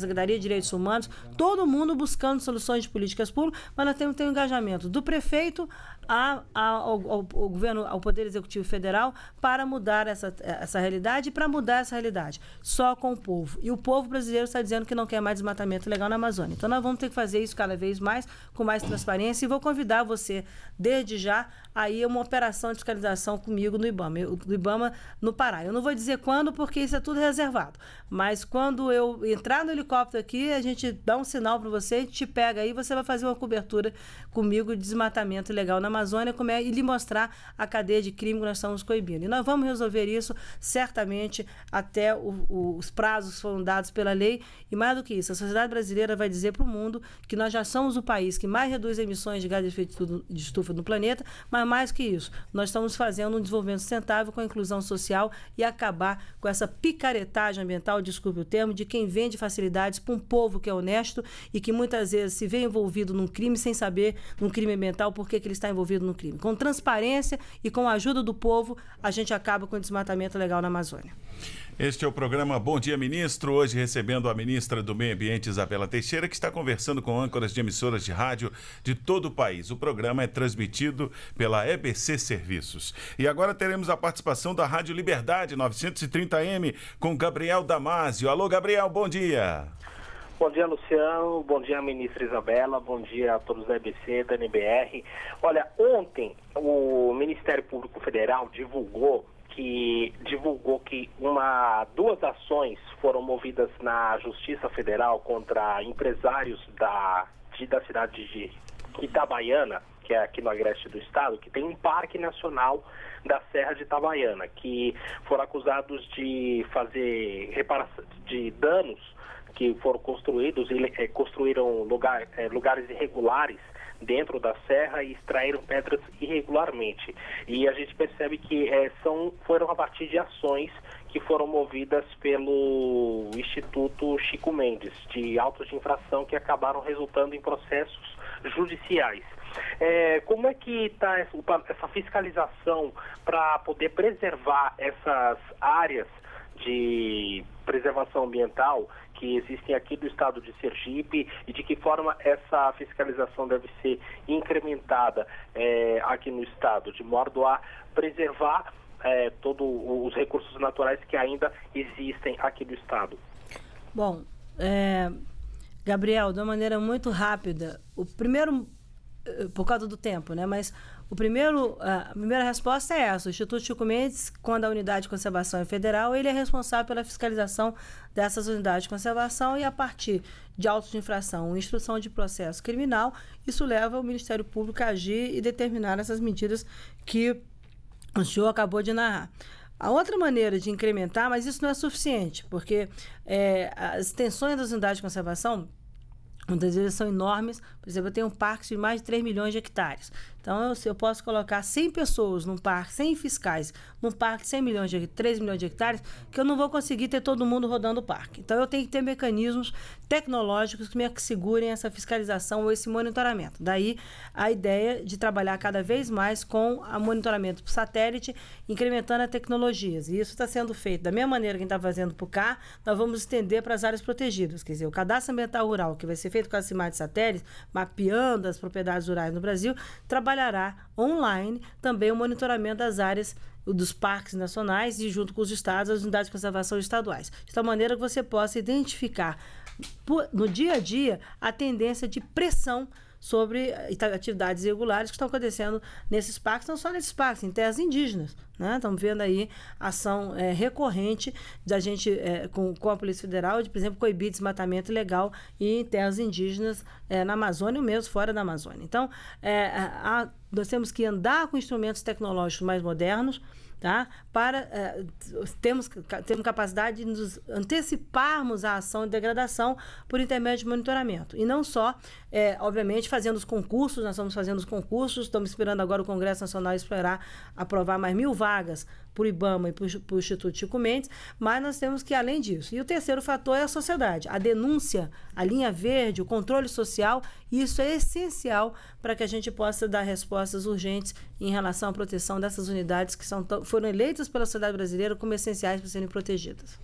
Secretaria de Direitos Humanos, todo mundo buscando soluções de políticas públicas, mas nós temos que ter o um engajamento do prefeito a, a, ao, ao, governo, ao Poder Executivo Federal para mudar essa, essa realidade e para mudar essa realidade. Só com o povo. E o povo brasileiro está dizendo que não quer mais desmatamento legal na Amazônia. Então nós vamos ter que fazer isso cada vez mais, com mais transparência. E vou convidar você, desde já, aí uma operação de fiscalização comigo no IBAMA, eu, IBAMA no Pará. Eu não vou dizer quando, porque isso é tudo reservado. Mas quando eu entrar no helicóptero aqui, a gente dá um sinal para você, a te pega aí, você vai fazer uma cobertura comigo de desmatamento legal na Amazônia como é, e lhe mostrar a cadeia de crime que nós estamos coibindo. E nós vamos resolver isso certamente até o, o, os prazos que foram dados pela lei. E mais do que isso, a sociedade brasileira vai dizer para o mundo que nós já somos o país que mais reduz emissões de gás de efeito de estufa no planeta, mas mais que isso, nós estamos fazendo um desenvolvimento sustentável com a inclusão social e acabar com essa picaretagem ambiental, desculpe o termo, de quem vende facilidades para um povo que é honesto e que muitas vezes se vê envolvido num crime sem saber, num crime ambiental, por que ele está envolvido envolvido no crime. Com transparência e com a ajuda do povo, a gente acaba com o desmatamento legal na Amazônia. Este é o programa Bom Dia Ministro, hoje recebendo a ministra do Meio Ambiente, Isabela Teixeira, que está conversando com âncoras de emissoras de rádio de todo o país. O programa é transmitido pela EBC Serviços. E agora teremos a participação da Rádio Liberdade 930M com Gabriel Damásio. Alô, Gabriel, bom dia. Bom dia, Luciano. Bom dia, ministra Isabela. Bom dia a todos da EBC, da NBR. Olha, ontem o Ministério Público Federal divulgou que divulgou que uma, duas ações foram movidas na Justiça Federal contra empresários da, de, da cidade de Itabaiana, que é aqui no agreste do estado, que tem um parque nacional da Serra de Itabaiana, que foram acusados de fazer reparação de danos que foram construídos, e é, eh, construíram lugar, é, lugares irregulares dentro da serra e extraíram pedras irregularmente. E a gente percebe que é, são, foram a partir de ações que foram movidas pelo Instituto Chico Mendes, de autos de infração que acabaram resultando em processos judiciais. É, como é que está essa fiscalização para poder preservar essas áreas de preservação ambiental que existem aqui do estado de Sergipe e de que forma essa fiscalização deve ser incrementada é, aqui no estado, de modo a preservar é, eh, todos os recursos naturais que ainda existem aqui do estado. Bom, é, Gabriel, de uma maneira muito rápida, o primeiro eh, por causa do tempo, né? Mas o primeiro, a primeira resposta é essa. O Instituto Chico Mendes, quando a unidade de conservação é federal, ele é responsável pela fiscalização dessas unidades de conservação e a partir de autos de infração ou instrução de processo criminal, isso leva o Ministério Público a agir e determinar essas medidas que o senhor acabou de narrar. A outra maneira de incrementar, mas isso não é suficiente, porque é, as tensões das unidades de conservação Muitas vezes são enormes. Por exemplo, eu tenho um parque de mais de 3 milhões de hectares. Então, eu, se eu posso colocar 100 pessoas num parque, 100 fiscais, num parque de 100 milhões de 3 milhões de hectares, que eu não vou conseguir ter todo mundo rodando o parque. Então, eu tenho que ter mecanismos tecnológicos que me assegurem essa fiscalização ou esse monitoramento. Daí, a ideia de trabalhar cada vez mais com o monitoramento por satélite, incrementando as tecnologias. E isso está sendo feito da mesma maneira que a gente está fazendo para o CAR, nós vamos estender para as áreas protegidas. Quer dizer, o cadastro ambiental rural, que vai ser feito com a imagens de satélite, mapeando as propriedades rurais no Brasil, trabalha trabalhará online também o monitoramento das áreas dos parques nacionais e, junto com os estados, as unidades de conservação estaduais, de tal maneira que você possa identificar no dia a dia a tendência de pressão sobre eh, atividades irregulares que estão acontecendo nesses parques, não só nesses parques, em terras indígenas. Né? Estamos vendo aí ação é, recorrente da gente é, com, com a Polícia Federal de, por exemplo, coibir desmatamento ilegal em terras indígenas é, na Amazônia ou mesmo fora da Amazônia. Então, a, nós temos que andar com instrumentos tecnológicos mais modernos, tá? Para eh, temos temos capacidade de nos anteciparmos à ação de degradação por intermédio de monitoramento e não só, eh, obviamente, fazendo os concursos. Nós estamos fazendo os concursos, estamos esperando agora o Congresso Nacional esperar aprovar mais mil vagas para o IBAMA e para o Instituto Chico Mendes, mas nós temos que, além disso. E o terceiro fator é a sociedade. A denúncia, a linha verde, o controle social, isso é essencial para que a gente possa dar respostas urgentes em relação à proteção dessas unidades que são, foram eleitas pela sociedade brasileira como essenciais para serem protegidas.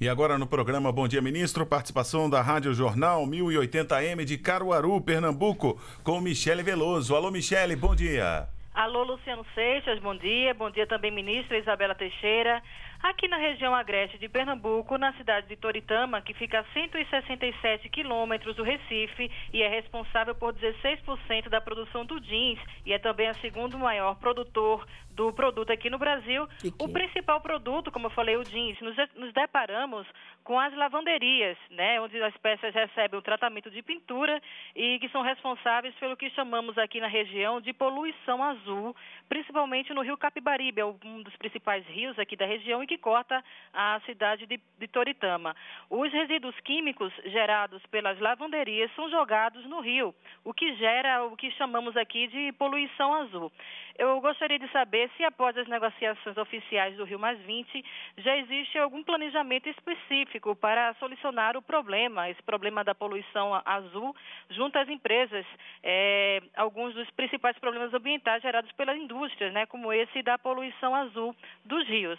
E agora no programa Bom Dia Ministro, participação da Rádio Jornal 1080M de Caruaru, Pernambuco, com Michele Veloso. Alô, Michele, bom dia. Alô, Luciano Seixas, bom dia. Bom dia também, ministra Isabela Teixeira. Aqui na região agreste de Pernambuco, na cidade de Toritama, que fica a 167 quilômetros do Recife e é responsável por 16% da produção do jeans e é também o segundo maior produtor do produto aqui no Brasil. O é? principal produto, como eu falei, o jeans. Nos, nos deparamos com as lavanderias, né, onde as peças recebem o tratamento de pintura e que são responsáveis pelo que chamamos aqui na região de poluição azul, principalmente no rio Capibaribe, é um dos principais rios aqui da região e que corta a cidade de, de Toritama. Os resíduos químicos gerados pelas lavanderias são jogados no rio, o que gera o que chamamos aqui de poluição azul. Eu gostaria de saber se, após as negociações oficiais do Rio Mais 20, já existe algum planejamento específico para solucionar o problema, esse problema da poluição azul, junto às empresas, é, alguns dos principais problemas ambientais gerados pelas indústrias, né, como esse da poluição azul dos rios.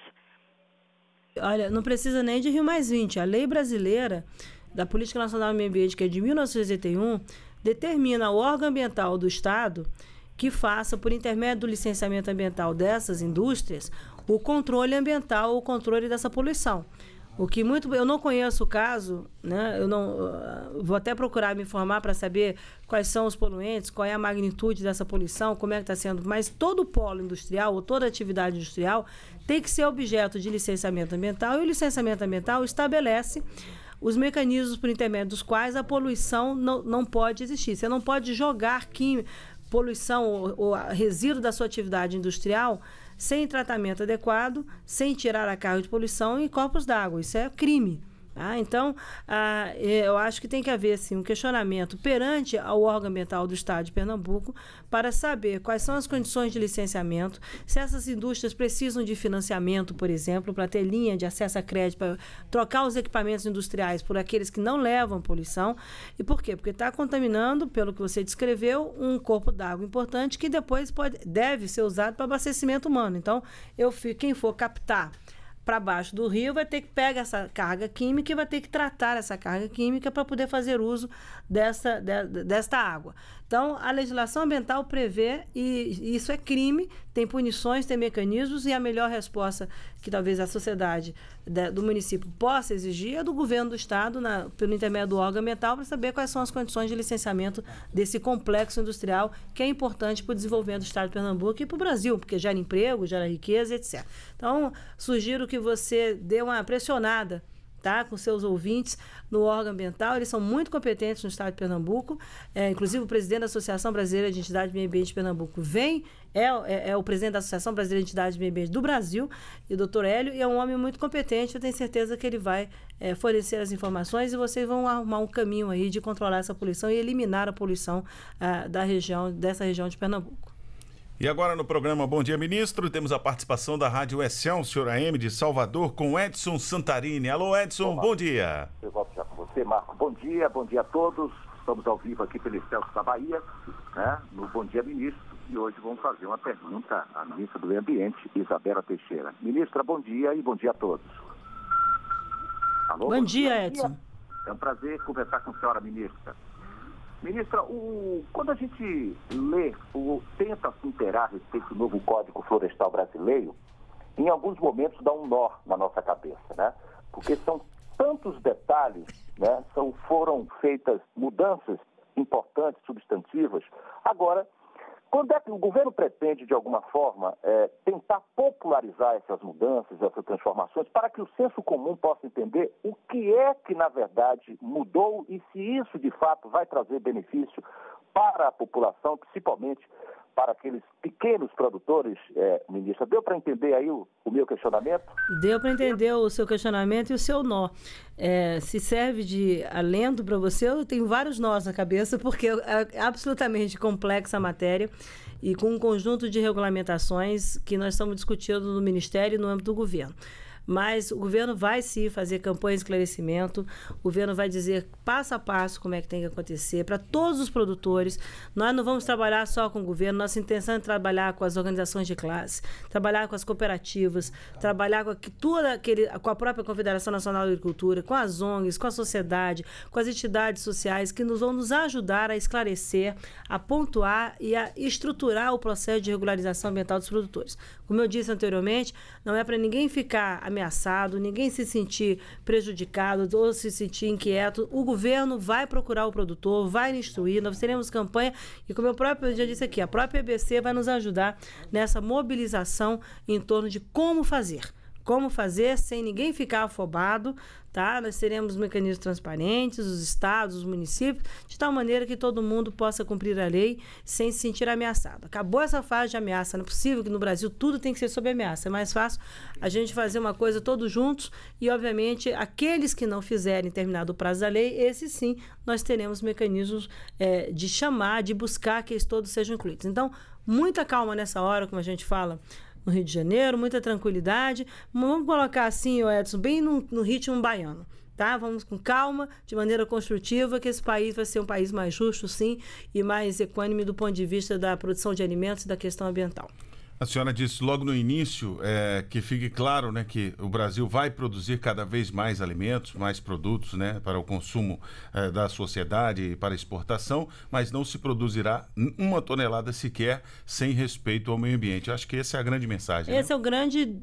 Olha, não precisa nem de Rio Mais 20. A lei brasileira da Política Nacional do Meio Ambiente, que é de 1981, determina o órgão ambiental do Estado que faça, por intermédio do licenciamento ambiental dessas indústrias, o controle ambiental, o controle dessa poluição. O que muito eu não conheço o caso, né? Eu não ah, vou até procurar me informar para saber quais são os poluentes, qual é a magnitude dessa poluição, como é que está sendo. Mas todo polo industrial ou toda atividade industrial tem que ser objeto de licenciamento ambiental e o licenciamento ambiental estabelece os mecanismos por intermédio dos quais a poluição não, não pode existir. Você não pode jogar química, poluição ou, ou resíduo da sua atividade industrial sem tratamento adequado, sem tirar a carga de poluição e corpos d'água. Isso é crime. Ah, então, ah, é, eu acho que tem que haver assim, um questionamento perante ao órgão ambiental do Estado de Pernambuco para saber quais são as condições de licenciamento, se essas indústrias precisam de financiamento, por exemplo, para ter linha de acesso a crédito, para trocar os equipamentos industriais por aqueles que não levam poluição. E por quê? Porque está contaminando, pelo que você descreveu, um corpo d'água importante que depois pode, deve ser usado para abastecimento humano. Então, eu quem for captar para baixo do rio, vai ter que pegar essa carga química e vai ter que tratar essa carga química para poder fazer uso dessa, de, desta água. Então, a legislação ambiental prevê, e isso é crime, tem punições, tem mecanismos, e a melhor resposta que talvez a sociedade do município possa exigir é do governo do Estado, na, pelo intermédio do órgão ambiental, para saber quais são as condições de licenciamento desse complexo industrial, que é importante para o desenvolvimento do Estado de Pernambuco e para o Brasil, porque gera emprego, gera riqueza, etc. Então, sugiro que você dê uma pressionada tá? com seus ouvintes no órgão ambiental. Eles são muito competentes no estado de Pernambuco. É, inclusive, o presidente da Associação Brasileira de Entidades de Meio Ambiente de Pernambuco vem, é, é, é, o presidente da Associação Brasileira de Entidades de Meio Ambiente do Brasil, e o doutor Hélio, e é um homem muito competente. Eu tenho certeza que ele vai é, fornecer as informações e vocês vão arrumar um caminho aí de controlar essa poluição e eliminar a poluição ah, da região, dessa região de Pernambuco. E agora no programa Bom Dia Ministro, temos a participação da Rádio senhor AM de Salvador com Edson Santarini. Alô Edson, Olá. bom dia. Eu volto já com você, Marco. Bom dia, bom dia a todos. Estamos ao vivo aqui pelo Excel da Bahia, né, no Bom Dia Ministro. E hoje vamos fazer uma pergunta à ministra do Meio Ambiente, Isabela Teixeira. Ministra, bom dia e bom dia a todos. Alô, bom, bom dia, dia, Edson. É um prazer conversar com a senhora ministra. Ministra, o, quando a gente lê ou tenta se a respeito do novo Código Florestal Brasileiro, em alguns momentos dá um nó na nossa cabeça, né? Porque são tantos detalhes, né? são, foram feitas mudanças importantes, substantivas. Agora, quando é que o governo pretende, de alguma forma, é, tentar popularizar essas mudanças, essas transformações, para que o senso comum possa entender o que é que, na verdade, mudou e se isso, de fato, vai trazer benefício para a população, principalmente para aqueles pequenos produtores, é, ministra. Deu para entender aí o, o, meu questionamento? Deu para entender o seu questionamento e o seu nó. É, se serve de alento para você, eu tenho vários nós na cabeça, porque é, é absolutamente complexa a matéria e com um conjunto de regulamentações que nós estamos discutindo no Ministério e no âmbito do governo. Mas o governo vai sim fazer campanha de esclarecimento, o governo vai dizer passo a passo como é que tem que acontecer para todos os produtores. Nós não vamos trabalhar só com o governo, nossa intenção é trabalhar com as organizações de classe, trabalhar com as cooperativas, trabalhar com, a, toda aquele, com a própria Confederação Nacional da Agricultura, com as ONGs, com a sociedade, com as entidades sociais que nos vão nos ajudar a esclarecer, a pontuar e a estruturar o processo de regularização ambiental dos produtores. Como eu disse anteriormente, não é para ninguém ficar ameaçado, ninguém se sentir prejudicado ou se sentir inquieto, o governo vai procurar o produtor, vai instruir, nós teremos campanha e como eu próprio já disse aqui, a própria EBC vai nos ajudar nessa mobilização em torno de como fazer como fazer sem ninguém ficar afobado, tá? Nós teremos mecanismos transparentes, os estados, os municípios, de tal maneira que todo mundo possa cumprir a lei sem se sentir ameaçado. Acabou essa fase de ameaça, não é possível que no Brasil tudo tem que ser sob ameaça. É mais fácil a gente fazer uma coisa todos juntos e, obviamente, aqueles que não fizerem terminado o prazo da lei, esses sim, nós teremos mecanismos é, de chamar, de buscar que eles todos sejam incluídos. Então, muita calma nessa hora, como a gente fala, no Rio de Janeiro, muita tranquilidade. Vamos colocar assim, Edson, bem no, no ritmo baiano tá? Vamos com calma, de maneira construtiva, que esse país vai ser um país mais justo, sim, e mais equânime do ponto de vista da produção de alimentos e da questão ambiental. A senhora disse logo no início é, que fique claro né, que o Brasil vai produzir cada vez mais alimentos, mais produtos né, para o consumo é, da sociedade e para exportação, mas não se produzirá uma tonelada sequer sem respeito ao meio ambiente. Acho que essa é a grande mensagem. Essa né? é o grande,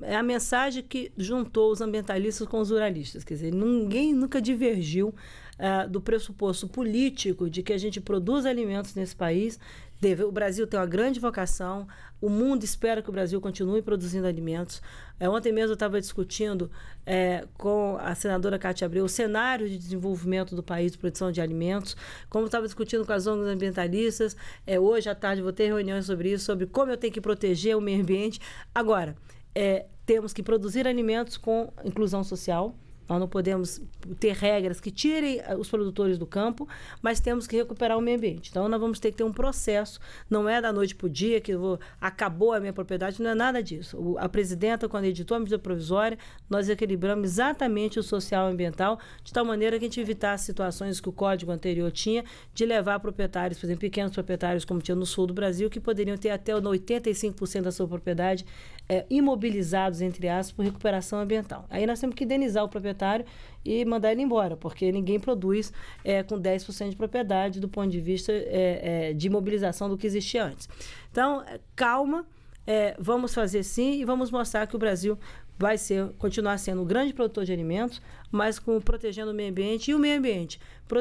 é a mensagem que juntou os ambientalistas com os ruralistas. Quer dizer, ninguém nunca divergiu é, do pressuposto político de que a gente produz alimentos nesse país Deve, o Brasil tem uma grande vocação, o mundo espera que o Brasil continue produzindo alimentos. É, ontem mesmo eu estava discutindo é, com a senadora Cátia Abreu o cenário de desenvolvimento do país de produção de alimentos, como estava discutindo com as ONGs ambientalistas. É, hoje à tarde vou ter reuniões sobre isso, sobre como eu tenho que proteger o meio ambiente. Agora, é, temos que produzir alimentos com inclusão social nós não podemos ter regras que tirem eh, os produtores do campo, mas temos que recuperar o meio ambiente. Então, nós vamos ter que ter um processo. Não é da noite para o dia que vou, acabou a minha propriedade, não é nada disso. O, a presidenta, quando editou a medida provisória, nós equilibramos exatamente o social e ambiental, de tal maneira que a gente evitasse situações que o código anterior tinha, de levar proprietários, por exemplo, pequenos proprietários, como tinha no sul do Brasil, que poderiam ter até 85% da sua propriedade é, imobilizados, entre aspas, por recuperação ambiental. Aí nós temos que indenizar o proprietário proprietário e mandar ele embora, porque ninguém produz é, com 10% de propriedade do ponto de vista é, é, de mobilização do que existia antes. Então, é, calma. É, vamos fazer sim e vamos mostrar que o Brasil vai ser continuar sendo um grande produtor de alimentos, mas com protegendo o meio ambiente e o meio ambiente,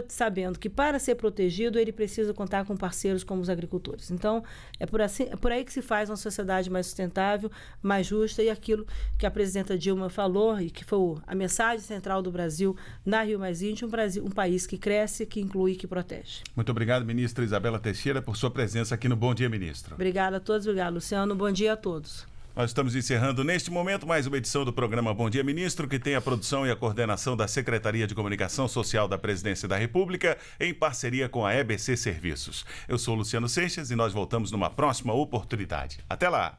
sabendo que para ser protegido ele precisa contar com parceiros como os agricultores. Então é por, assim, é por aí que se faz uma sociedade mais sustentável, mais justa e aquilo que a presidenta Dilma falou e que foi a mensagem central do Brasil na Rio Mais Índio, um, Brasil, um país que cresce, que inclui, que protege. Muito obrigado, ministra Isabela Teixeira, por sua presença aqui no Bom Dia, ministro. Obrigada a todos, obrigado, Luciano. Bom dia a todos. Nós estamos encerrando neste momento mais uma edição do programa Bom Dia Ministro, que tem a produção e a coordenação da Secretaria de Comunicação Social da Presidência da República, em parceria com a EBC Serviços. Eu sou Luciano Seixas e nós voltamos numa próxima oportunidade. Até lá!